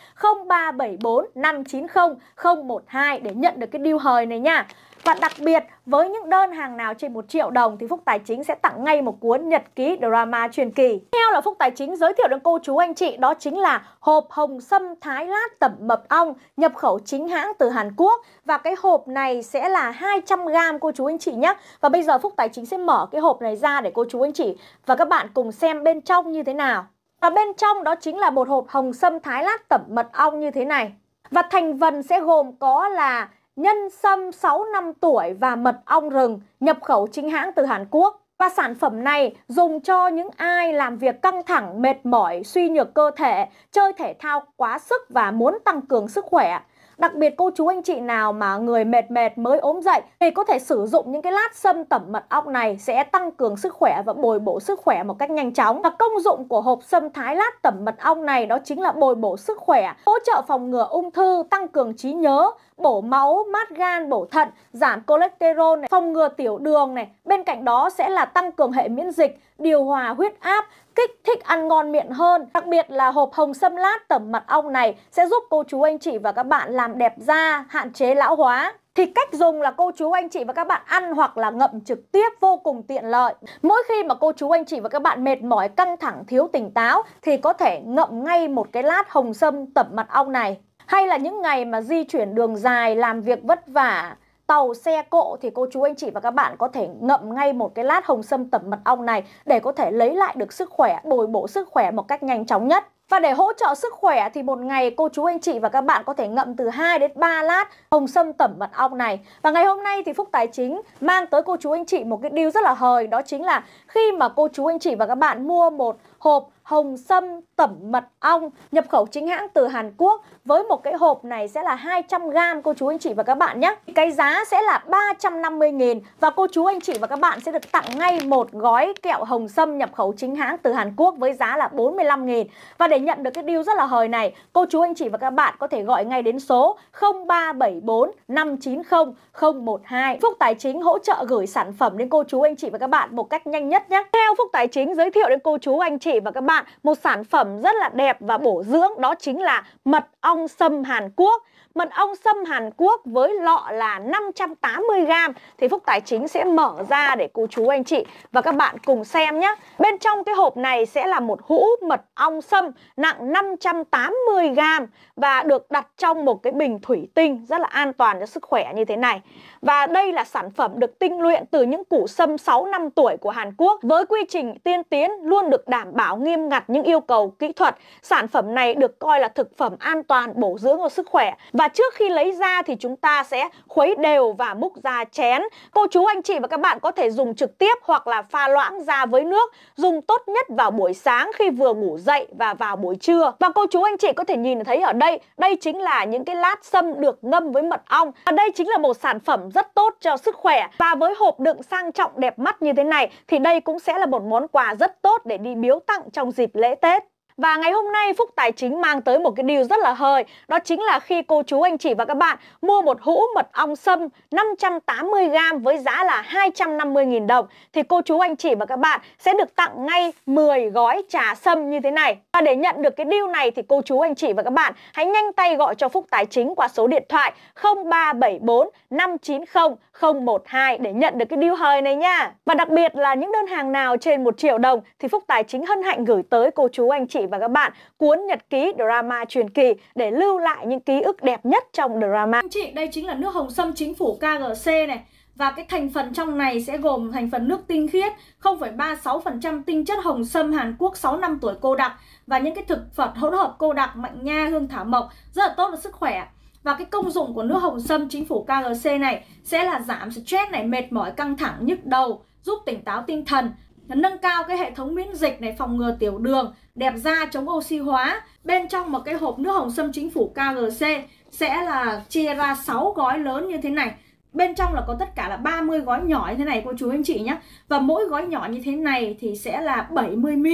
0374 590 012 để nhận được cái deal hời này nha. Và đặc biệt với những đơn hàng nào trên 1 triệu đồng thì Phúc Tài Chính sẽ tặng ngay một cuốn nhật ký drama truyền kỳ. Theo là Phúc Tài Chính giới thiệu đến cô chú anh chị đó chính là hộp hồng sâm thái lát tẩm mật ong nhập khẩu chính hãng từ Hàn Quốc và cái hộp này sẽ là 200g cô chú anh chị nhé. Và bây giờ Phúc Tài Chính sẽ mở cái hộp này ra để cô chú anh chị và các bạn cùng xem bên trong như thế nào. Và bên trong đó chính là một hộp hồng sâm thái lát tẩm mật ong như thế này. Và thành phần sẽ gồm có là nhân sâm 6 năm tuổi và mật ong rừng nhập khẩu chính hãng từ Hàn Quốc. Và sản phẩm này dùng cho những ai làm việc căng thẳng, mệt mỏi, suy nhược cơ thể, chơi thể thao quá sức và muốn tăng cường sức khỏe. Đặc biệt cô chú anh chị nào mà người mệt mệt mới ốm dậy thì có thể sử dụng những cái lát sâm tẩm mật ong này sẽ tăng cường sức khỏe và bồi bổ sức khỏe một cách nhanh chóng. Và công dụng của hộp sâm thái lát tẩm mật ong này đó chính là bồi bổ sức khỏe, hỗ trợ phòng ngừa ung thư, tăng cường trí nhớ, bổ máu, mát gan, bổ thận, giảm cholesterol này, phòng ngừa tiểu đường này. Bên cạnh đó sẽ là tăng cường hệ miễn dịch, điều hòa huyết áp, kích thích ăn ngon miệng hơn. Đặc biệt là hộp hồng sâm lát tẩm mật ong này sẽ giúp cô chú anh chị và các bạn làm đẹp da, hạn chế lão hóa. Thì cách dùng là cô chú anh chị và các bạn ăn hoặc là ngậm trực tiếp vô cùng tiện lợi. Mỗi khi mà cô chú anh chị và các bạn mệt mỏi, căng thẳng, thiếu tỉnh táo thì có thể ngậm ngay một cái lát hồng sâm tẩm mật ong này. Hay là những ngày mà di chuyển đường dài, làm việc vất vả, tàu xe cộ thì cô chú anh chị và các bạn có thể ngậm ngay một cái lát hồng sâm tẩm mật ong này để có thể lấy lại được sức khỏe, bồi bổ sức khỏe một cách nhanh chóng nhất. Và để hỗ trợ sức khỏe thì một ngày cô chú anh chị và các bạn có thể ngậm từ 2 đến 3 lát hồng sâm tẩm mật ong này. Và ngày hôm nay thì Phúc Tài Chính mang tới cô chú anh chị một cái điều rất là hời đó chính là khi mà cô chú anh chị và các bạn mua một hộp hồng sâm, tẩm mật ong nhập khẩu chính hãng từ Hàn Quốc với một cái hộp này sẽ là 200 g cô chú anh chị và các bạn nhé. Cái giá sẽ là 350 000 và cô chú anh chị và các bạn sẽ được tặng ngay một gói kẹo hồng sâm nhập khẩu chính hãng từ Hàn Quốc với giá là 45 000 Và để nhận được cái deal rất là hời này, cô chú anh chị và các bạn có thể gọi ngay đến số 0374 590 012. Phúc Tài chính hỗ trợ gửi sản phẩm đến cô chú anh chị và các bạn một cách nhanh nhất nhé. Theo Phúc Tài chính giới thiệu đến cô chú anh chị và các bạn bạn một sản phẩm rất là đẹp và bổ dưỡng đó chính là mật ong sâm Hàn Quốc mật ong sâm Hàn Quốc với lọ là 580g thì Phúc Tài Chính sẽ mở ra để cô chú anh chị và các bạn cùng xem nhé. Bên trong cái hộp này sẽ là một hũ mật ong sâm nặng 580g và được đặt trong một cái bình thủy tinh rất là an toàn cho sức khỏe như thế này. Và đây là sản phẩm được tinh luyện từ những củ sâm 6 năm tuổi của Hàn Quốc với quy trình tiên tiến luôn được đảm bảo nghiêm ngặt những yêu cầu kỹ thuật. Sản phẩm này được coi là thực phẩm an toàn bổ dưỡng cho sức khỏe và trước khi lấy ra thì chúng ta sẽ khuấy đều và múc ra chén. Cô chú anh chị và các bạn có thể dùng trực tiếp hoặc là pha loãng ra với nước, dùng tốt nhất vào buổi sáng khi vừa ngủ dậy và vào buổi trưa. Và cô chú anh chị có thể nhìn thấy ở đây, đây chính là những cái lát sâm được ngâm với mật ong. Và đây chính là một sản phẩm rất tốt cho sức khỏe. Và với hộp đựng sang trọng đẹp mắt như thế này thì đây cũng sẽ là một món quà rất tốt để đi biếu tặng trong dịp lễ Tết. Và ngày hôm nay Phúc Tài Chính mang tới một cái điều rất là hời Đó chính là khi cô chú anh chị và các bạn mua một hũ mật ong sâm 580g với giá là 250.000 đồng Thì cô chú anh chị và các bạn sẽ được tặng ngay 10 gói trà sâm như thế này Và để nhận được cái điều này thì cô chú anh chị và các bạn hãy nhanh tay gọi cho Phúc Tài Chính qua số điện thoại 0374 590 012 để nhận được cái điều hời này nha Và đặc biệt là những đơn hàng nào trên 1 triệu đồng thì Phúc Tài Chính hân hạnh gửi tới cô chú anh chị và các bạn cuốn nhật ký drama truyền kỳ để lưu lại những ký ức đẹp nhất trong drama. Anh chị, đây chính là nước hồng sâm chính phủ KGC này. Và cái thành phần trong này sẽ gồm thành phần nước tinh khiết, 0,36% tinh chất hồng sâm Hàn Quốc 6 năm tuổi cô đặc và những cái thực phẩm hỗn hợp cô đặc mạnh nha, hương thảo mộc rất là tốt cho sức khỏe. Và cái công dụng của nước hồng sâm chính phủ KGC này sẽ là giảm stress này, mệt mỏi, căng thẳng, nhức đầu, giúp tỉnh táo tinh thần nâng cao cái hệ thống miễn dịch này phòng ngừa tiểu đường đẹp da chống oxy hóa bên trong một cái hộp nước hồng sâm chính phủ KGC sẽ là chia ra 6 gói lớn như thế này bên trong là có tất cả là 30 gói nhỏ như thế này cô chú anh chị nhé và mỗi gói nhỏ như thế này thì sẽ là 70 ml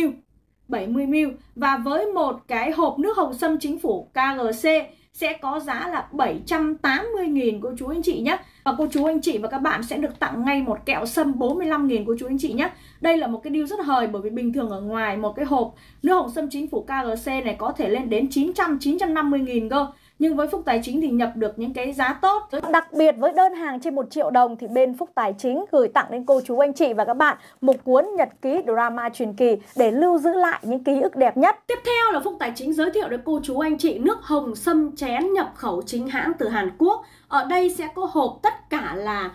70 ml và với một cái hộp nước hồng sâm chính phủ KGC sẽ có giá là 780.000 cô chú anh chị nhé và cô chú anh chị và các bạn sẽ được tặng ngay một kẹo sâm 45.000 cô chú anh chị nhé đây là một cái deal rất hời bởi vì bình thường ở ngoài một cái hộp nước hồng sâm chính phủ KGC này có thể lên đến 900 950.000 cơ nhưng với Phúc Tài Chính thì nhập được những cái giá tốt. Đặc biệt với đơn hàng trên 1 triệu đồng thì bên Phúc Tài Chính gửi tặng đến cô chú anh chị và các bạn một cuốn nhật ký drama truyền kỳ để lưu giữ lại những ký ức đẹp nhất. Tiếp theo là Phúc Tài Chính giới thiệu đến cô chú anh chị nước hồng sâm chén nhập khẩu chính hãng từ Hàn Quốc. Ở đây sẽ có hộp tất cả là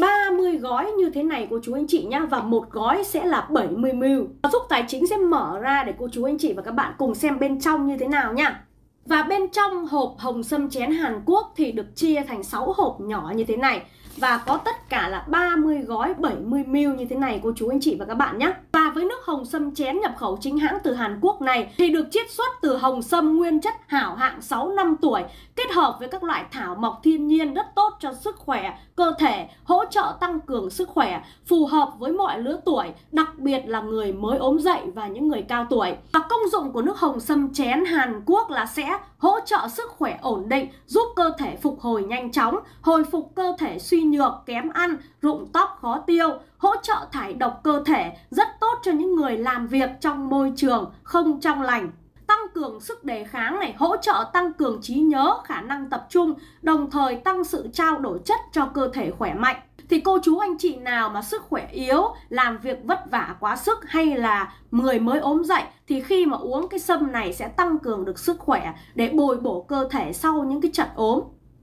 30 gói như thế này cô chú anh chị nhá và một gói sẽ là 70 ml. Phúc Tài Chính sẽ mở ra để cô chú anh chị và các bạn cùng xem bên trong như thế nào nhá. Và bên trong hộp hồng sâm chén Hàn Quốc thì được chia thành 6 hộp nhỏ như thế này và có tất cả là 30 gói 70ml như thế này cô chú anh chị và các bạn nhé. Và với nước hồng sâm chén nhập khẩu chính hãng từ Hàn Quốc này thì được chiết xuất từ hồng sâm nguyên chất hảo hạng 6 năm tuổi kết hợp với các loại thảo mộc thiên nhiên rất tốt cho sức khỏe, cơ thể, hỗ trợ tăng cường sức khỏe, phù hợp với mọi lứa tuổi, đặc biệt là người mới ốm dậy và những người cao tuổi. Và công dụng của nước hồng sâm chén Hàn Quốc là sẽ hỗ trợ sức khỏe ổn định, giúp cơ thể phục hồi nhanh chóng, hồi phục cơ thể suy nhược, kém ăn, rụng tóc khó tiêu, hỗ trợ thải độc cơ thể, rất tốt cho những người làm việc trong môi trường không trong lành tăng cường sức đề kháng này, hỗ trợ tăng cường trí nhớ, khả năng tập trung, đồng thời tăng sự trao đổi chất cho cơ thể khỏe mạnh. Thì cô chú anh chị nào mà sức khỏe yếu, làm việc vất vả quá sức hay là người mới ốm dậy thì khi mà uống cái sâm này sẽ tăng cường được sức khỏe để bồi bổ cơ thể sau những cái trận ốm.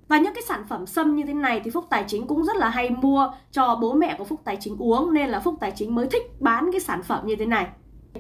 Và những cái sản phẩm sâm như thế này thì Phúc Tài Chính cũng rất là hay mua cho bố mẹ của Phúc Tài Chính uống nên là Phúc Tài Chính mới thích bán cái sản phẩm như thế này.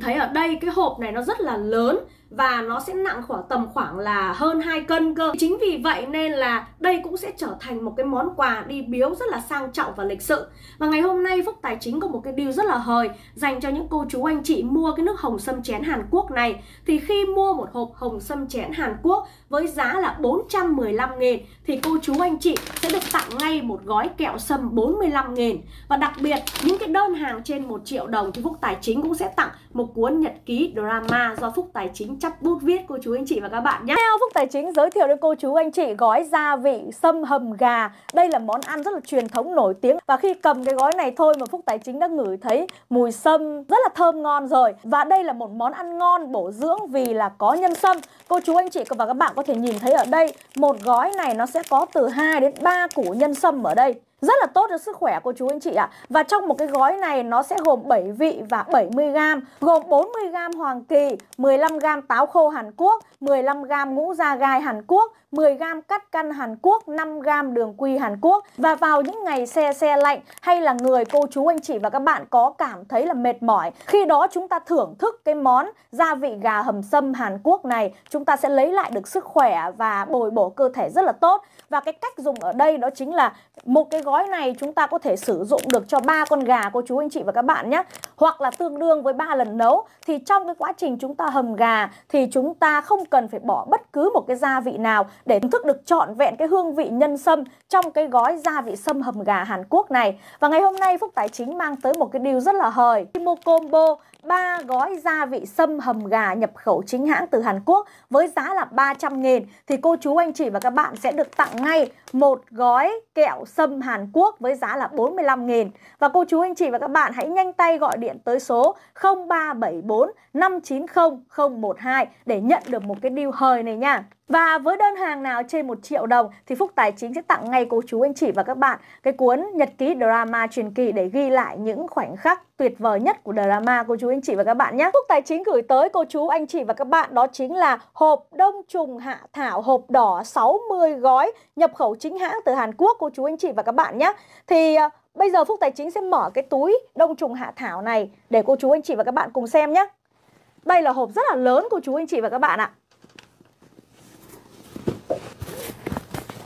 Thấy ở đây cái hộp này nó rất là lớn và nó sẽ nặng khoảng tầm khoảng là hơn 2 cân cơ. Chính vì vậy nên là đây cũng sẽ trở thành một cái món quà đi biếu rất là sang trọng và lịch sự. Và ngày hôm nay Phúc Tài Chính có một cái deal rất là hời dành cho những cô chú anh chị mua cái nước hồng sâm chén Hàn Quốc này. Thì khi mua một hộp hồng sâm chén Hàn Quốc với giá là 415 nghìn thì cô chú anh chị sẽ được tặng ngay một gói kẹo sâm 45 nghìn Và đặc biệt những cái đơn hàng trên 1 triệu đồng thì Phúc Tài Chính cũng sẽ tặng một cuốn nhật ký drama do Phúc Tài Chính chắp bút viết cô chú anh chị và các bạn nhé. Theo Phúc Tài Chính giới thiệu đến cô chú anh chị gói gia vị sâm hầm gà. Đây là món ăn rất là truyền thống nổi tiếng và khi cầm cái gói này thôi mà Phúc Tài Chính đã ngửi thấy mùi sâm rất là thơm ngon rồi. Và đây là một món ăn ngon bổ dưỡng vì là có nhân sâm Cô chú anh chị và các bạn có thể nhìn thấy ở đây một gói này nó sẽ có từ 2 đến 3 củ nhân sâm ở đây rất là tốt cho sức khỏe cô chú anh chị ạ. À. Và trong một cái gói này nó sẽ gồm 7 vị và 70 gram gồm 40 gram hoàng kỳ, 15 gram táo khô Hàn Quốc, 15 gram ngũ da gai Hàn Quốc, 10g cắt căn Hàn Quốc, 5g đường quy Hàn Quốc. Và vào những ngày xe xe lạnh hay là người cô chú anh chị và các bạn có cảm thấy là mệt mỏi, khi đó chúng ta thưởng thức cái món gia vị gà hầm sâm Hàn Quốc này, chúng ta sẽ lấy lại được sức khỏe và bồi bổ cơ thể rất là tốt. Và cái cách dùng ở đây đó chính là một cái gói này chúng ta có thể sử dụng được cho ba con gà cô chú anh chị và các bạn nhé. Hoặc là tương đương với ba lần nấu thì trong cái quá trình chúng ta hầm gà thì chúng ta không cần phải bỏ bất cứ một cái gia vị nào để thưởng thức được trọn vẹn cái hương vị nhân sâm trong cái gói gia vị sâm hầm gà Hàn Quốc này. Và ngày hôm nay Phúc Tài Chính mang tới một cái điều rất là hời. mua Combo 3 gói gia vị sâm hầm gà nhập khẩu chính hãng từ Hàn Quốc với giá là 300 nghìn thì cô chú anh chị và các bạn sẽ được tặng ngay một gói kẹo sâm Hàn Quốc với giá là 45 nghìn Và cô chú anh chị và các bạn hãy nhanh tay gọi điện tới số 0374 590 012 để nhận được một cái deal hời này nha. Và với đơn hàng nào trên 1 triệu đồng thì Phúc Tài Chính sẽ tặng ngay cô chú anh chị và các bạn cái cuốn nhật ký drama truyền kỳ để ghi lại những khoảnh khắc tuyệt vời nhất của drama cô chú anh chị và các bạn nhé. Phúc Tài Chính gửi tới cô chú anh chị và các bạn đó chính là hộp đông trùng hạ thảo hộp đỏ 60 gói nhập khẩu chính hãng từ Hàn Quốc cô chú anh chị và các bạn nhé. Thì à, bây giờ Phúc Tài Chính sẽ mở cái túi đông trùng hạ thảo này để cô chú anh chị và các bạn cùng xem nhé. Đây là hộp rất là lớn cô chú anh chị và các bạn ạ. À.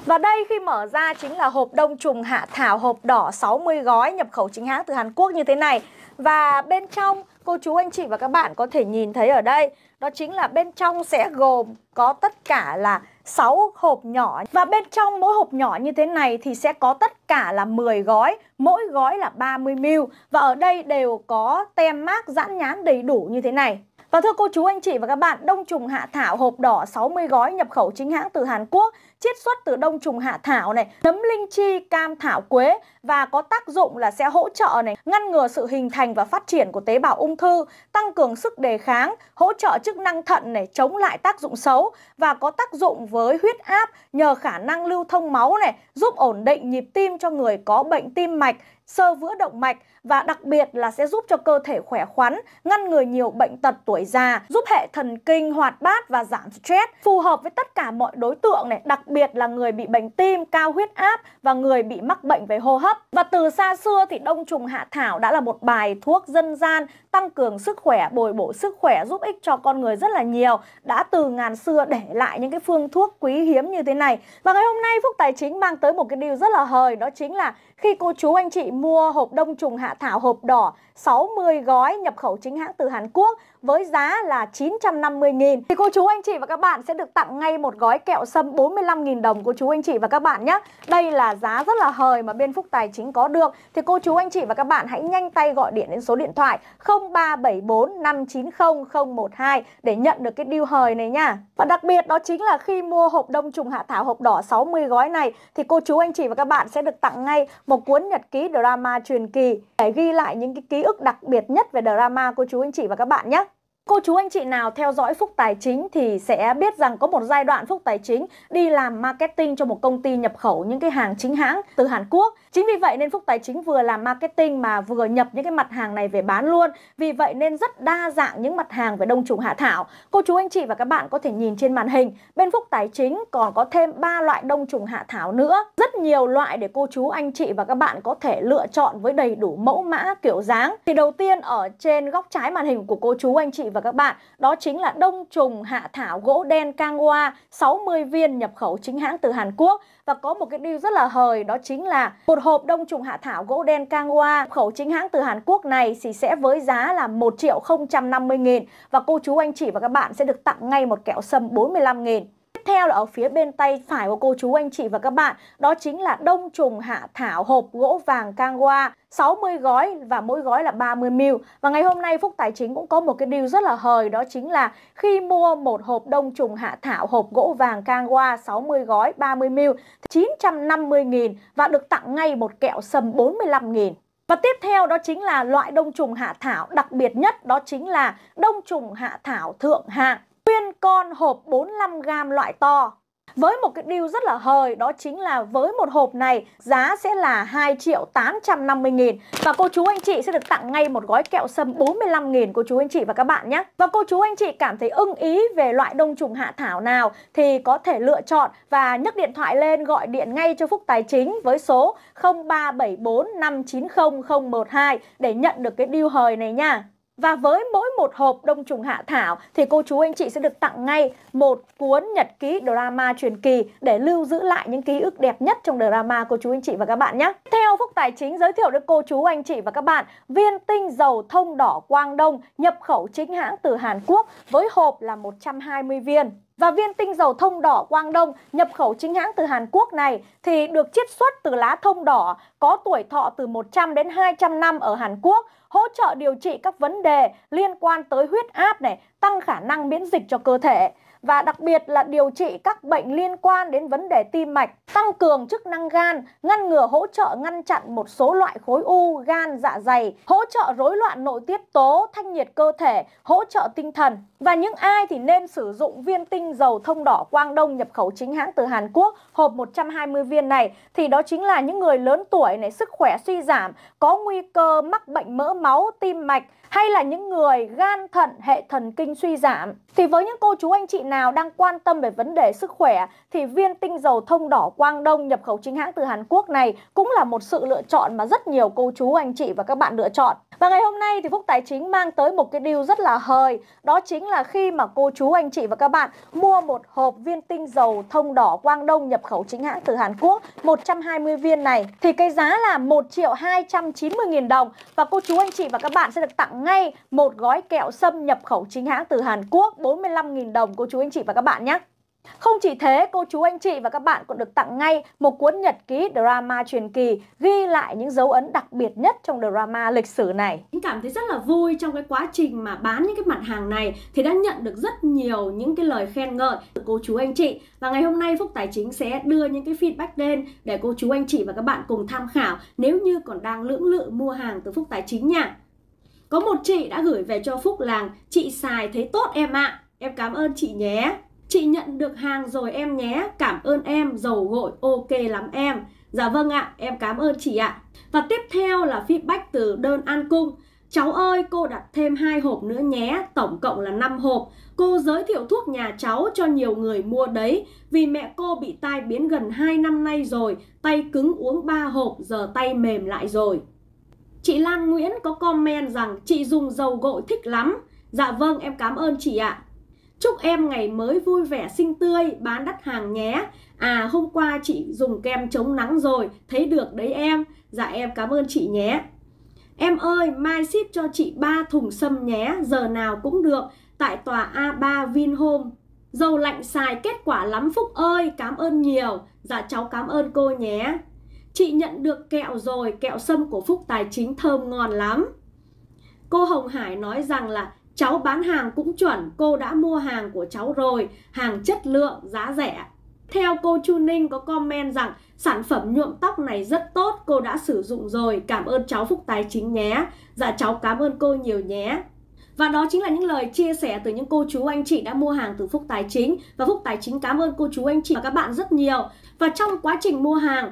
Và đây khi mở ra chính là hộp đông trùng hạ thảo hộp đỏ 60 gói nhập khẩu chính hãng từ Hàn Quốc như thế này. Và bên trong cô chú anh chị và các bạn có thể nhìn thấy ở đây đó chính là bên trong sẽ gồm có tất cả là 6 hộp nhỏ và bên trong mỗi hộp nhỏ như thế này thì sẽ có tất cả là 10 gói, mỗi gói là 30 ml và ở đây đều có tem mác dãn nhãn đầy đủ như thế này. Và thưa cô chú anh chị và các bạn, đông trùng hạ thảo hộp đỏ 60 gói nhập khẩu chính hãng từ Hàn Quốc, chiết xuất từ đông trùng hạ thảo này, nấm linh chi, cam thảo quế và có tác dụng là sẽ hỗ trợ này, ngăn ngừa sự hình thành và phát triển của tế bào ung thư, tăng cường sức đề kháng, hỗ trợ chức năng thận này, chống lại tác dụng xấu và có tác dụng với huyết áp nhờ khả năng lưu thông máu này, giúp ổn định nhịp tim cho người có bệnh tim mạch, sơ vữa động mạch và đặc biệt là sẽ giúp cho cơ thể khỏe khoắn, ngăn ngừa nhiều bệnh tật tuổi già, giúp hệ thần kinh hoạt bát và giảm stress, phù hợp với tất cả mọi đối tượng này, đặc biệt là người bị bệnh tim, cao huyết áp và người bị mắc bệnh về hô hấp. Và từ xa xưa thì đông trùng hạ thảo đã là một bài thuốc dân gian tăng cường sức khỏe, bồi bổ sức khỏe giúp ích cho con người rất là nhiều. Đã từ ngàn xưa để lại những cái phương thuốc quý hiếm như thế này. Và ngày hôm nay Phúc Tài Chính mang tới một cái điều rất là hời đó chính là khi cô chú anh chị mua hộp đông trùng hạ thảo hộp đỏ 60 gói nhập khẩu chính hãng từ Hàn Quốc với giá là 950.000 thì cô chú anh chị và các bạn sẽ được tặng ngay một gói kẹo sâm 45.000 đồng cô chú anh chị và các bạn nhé. Đây là giá rất là hời mà bên Phúc Tài Chính có được thì cô chú anh chị và các bạn hãy nhanh tay gọi điện đến số điện thoại 0374 590 012 để nhận được cái deal hời này nha. Và đặc biệt đó chính là khi mua hộp đông trùng hạ thảo hộp đỏ 60 gói này thì cô chú anh chị và các bạn sẽ được tặng ngay một cuốn nhật ký drama truyền kỳ để ghi lại những cái ký ức đặc biệt nhất về drama cô chú anh chị và các bạn nhé. Cô chú anh chị nào theo dõi Phúc Tài Chính thì sẽ biết rằng có một giai đoạn Phúc Tài Chính đi làm marketing cho một công ty nhập khẩu những cái hàng chính hãng từ Hàn Quốc. Chính vì vậy nên Phúc Tài Chính vừa làm marketing mà vừa nhập những cái mặt hàng này về bán luôn. Vì vậy nên rất đa dạng những mặt hàng về đông trùng hạ thảo. Cô chú anh chị và các bạn có thể nhìn trên màn hình, bên Phúc Tài Chính còn có thêm 3 loại đông trùng hạ thảo nữa. Rất nhiều loại để cô chú anh chị và các bạn có thể lựa chọn với đầy đủ mẫu mã kiểu dáng. Thì đầu tiên ở trên góc trái màn hình của cô chú anh chị và các bạn, đó chính là đông trùng hạ thảo gỗ đen Kangwa 60 viên nhập khẩu chính hãng từ Hàn Quốc và có một cái điều rất là hời đó chính là một hộp đông trùng hạ thảo gỗ đen Kangwa khẩu chính hãng từ Hàn Quốc này thì sẽ với giá là 1 triệu 050 nghìn và cô chú anh chị và các bạn sẽ được tặng ngay một kẹo sâm 45 nghìn Tiếp theo là ở phía bên tay phải của cô chú anh chị và các bạn, đó chính là đông trùng hạ thảo hộp gỗ vàng Kangwa, 60 gói và mỗi gói là 30ml. Và ngày hôm nay Phúc Tài Chính cũng có một cái deal rất là hời đó chính là khi mua một hộp đông trùng hạ thảo hộp gỗ vàng Kangwa 60 gói 30ml 950.000 và được tặng ngay một kẹo sầm 45.000. Và tiếp theo đó chính là loại đông trùng hạ thảo đặc biệt nhất đó chính là đông trùng hạ thảo thượng hạng khuyên con hộp 45 gram loại to. Với một cái deal rất là hời đó chính là với một hộp này giá sẽ là 2 triệu 850 nghìn Và cô chú anh chị sẽ được tặng ngay một gói kẹo sâm 45 nghìn cô chú anh chị và các bạn nhé Và cô chú anh chị cảm thấy ưng ý về loại đông trùng hạ thảo nào thì có thể lựa chọn và nhấc điện thoại lên gọi điện ngay cho Phúc Tài Chính với số 0374 590 012 để nhận được cái deal hời này nha và với mỗi một hộp đông trùng hạ thảo thì cô chú anh chị sẽ được tặng ngay một cuốn nhật ký drama truyền kỳ để lưu giữ lại những ký ức đẹp nhất trong drama cô chú anh chị và các bạn nhé. Theo Phúc Tài Chính giới thiệu được cô chú anh chị và các bạn viên tinh dầu thông đỏ Quang Đông nhập khẩu chính hãng từ Hàn Quốc với hộp là 120 viên. Và viên tinh dầu thông đỏ Quang Đông nhập khẩu chính hãng từ Hàn Quốc này thì được chiết xuất từ lá thông đỏ có tuổi thọ từ 100 đến 200 năm ở Hàn Quốc hỗ trợ điều trị các vấn đề liên quan tới huyết áp này, tăng khả năng miễn dịch cho cơ thể và đặc biệt là điều trị các bệnh liên quan đến vấn đề tim mạch, tăng cường chức năng gan, ngăn ngừa hỗ trợ ngăn chặn một số loại khối u, gan, dạ dày, hỗ trợ rối loạn nội tiết tố, thanh nhiệt cơ thể, hỗ trợ tinh thần. Và những ai thì nên sử dụng viên tinh dầu thông đỏ Quang Đông nhập khẩu chính hãng từ Hàn Quốc hộp 120 viên này thì đó chính là những người lớn tuổi này sức khỏe suy giảm, có nguy cơ mắc bệnh mỡ máu, tim mạch hay là những người gan thận, hệ thần kinh suy giảm. Thì với những cô chú anh chị nào đang quan tâm về vấn đề sức khỏe thì viên tinh dầu thông đỏ Quang Đông nhập khẩu chính hãng từ Hàn Quốc này cũng là một sự lựa chọn mà rất nhiều cô chú anh chị và các bạn lựa chọn. Và ngày hôm nay thì Phúc Tài Chính mang tới một cái điều rất là hời Đó chính là khi mà cô chú anh chị và các bạn mua một hộp viên tinh dầu thông đỏ Quang Đông nhập khẩu chính hãng từ Hàn Quốc 120 viên này thì cái giá là 1 triệu 290 nghìn đồng và cô chú anh chị và các bạn sẽ được tặng ngay một gói kẹo sâm nhập khẩu chính hãng từ Hàn Quốc 45 nghìn đồng cô chú anh chị và các bạn nhé không chỉ thế, cô chú anh chị và các bạn còn được tặng ngay một cuốn nhật ký drama truyền kỳ ghi lại những dấu ấn đặc biệt nhất trong drama lịch sử này. Mình cảm thấy rất là vui trong cái quá trình mà bán những cái mặt hàng này thì đã nhận được rất nhiều những cái lời khen ngợi từ cô chú anh chị. Và ngày hôm nay Phúc Tài Chính sẽ đưa những cái feedback lên để cô chú anh chị và các bạn cùng tham khảo nếu như còn đang lưỡng lự mua hàng từ Phúc Tài Chính nha. Có một chị đã gửi về cho Phúc làng, chị xài thấy tốt em ạ. À. Em cảm ơn chị nhé. Chị nhận được hàng rồi em nhé, cảm ơn em, dầu gội ok lắm em. Dạ vâng ạ, em cảm ơn chị ạ. Và tiếp theo là feedback từ đơn an cung. Cháu ơi, cô đặt thêm hai hộp nữa nhé, tổng cộng là 5 hộp. Cô giới thiệu thuốc nhà cháu cho nhiều người mua đấy, vì mẹ cô bị tai biến gần 2 năm nay rồi, tay cứng uống 3 hộp, giờ tay mềm lại rồi. Chị Lan Nguyễn có comment rằng chị dùng dầu gội thích lắm. Dạ vâng, em cảm ơn chị ạ. Chúc em ngày mới vui vẻ xinh tươi, bán đắt hàng nhé. À hôm qua chị dùng kem chống nắng rồi, thấy được đấy em. Dạ em cảm ơn chị nhé. Em ơi, mai ship cho chị 3 thùng sâm nhé, giờ nào cũng được, tại tòa A3 Vinhome. Dầu lạnh xài kết quả lắm Phúc ơi, cảm ơn nhiều. Dạ cháu cảm ơn cô nhé. Chị nhận được kẹo rồi, kẹo sâm của Phúc Tài Chính thơm ngon lắm. Cô Hồng Hải nói rằng là Cháu bán hàng cũng chuẩn, cô đã mua hàng của cháu rồi, hàng chất lượng, giá rẻ. Theo cô Chu Ninh có comment rằng sản phẩm nhuộm tóc này rất tốt, cô đã sử dụng rồi, cảm ơn cháu Phúc Tài Chính nhé. Dạ cháu cảm ơn cô nhiều nhé. Và đó chính là những lời chia sẻ từ những cô chú anh chị đã mua hàng từ Phúc Tài Chính Và Phúc Tài Chính cảm ơn cô chú anh chị và các bạn rất nhiều Và trong quá trình mua hàng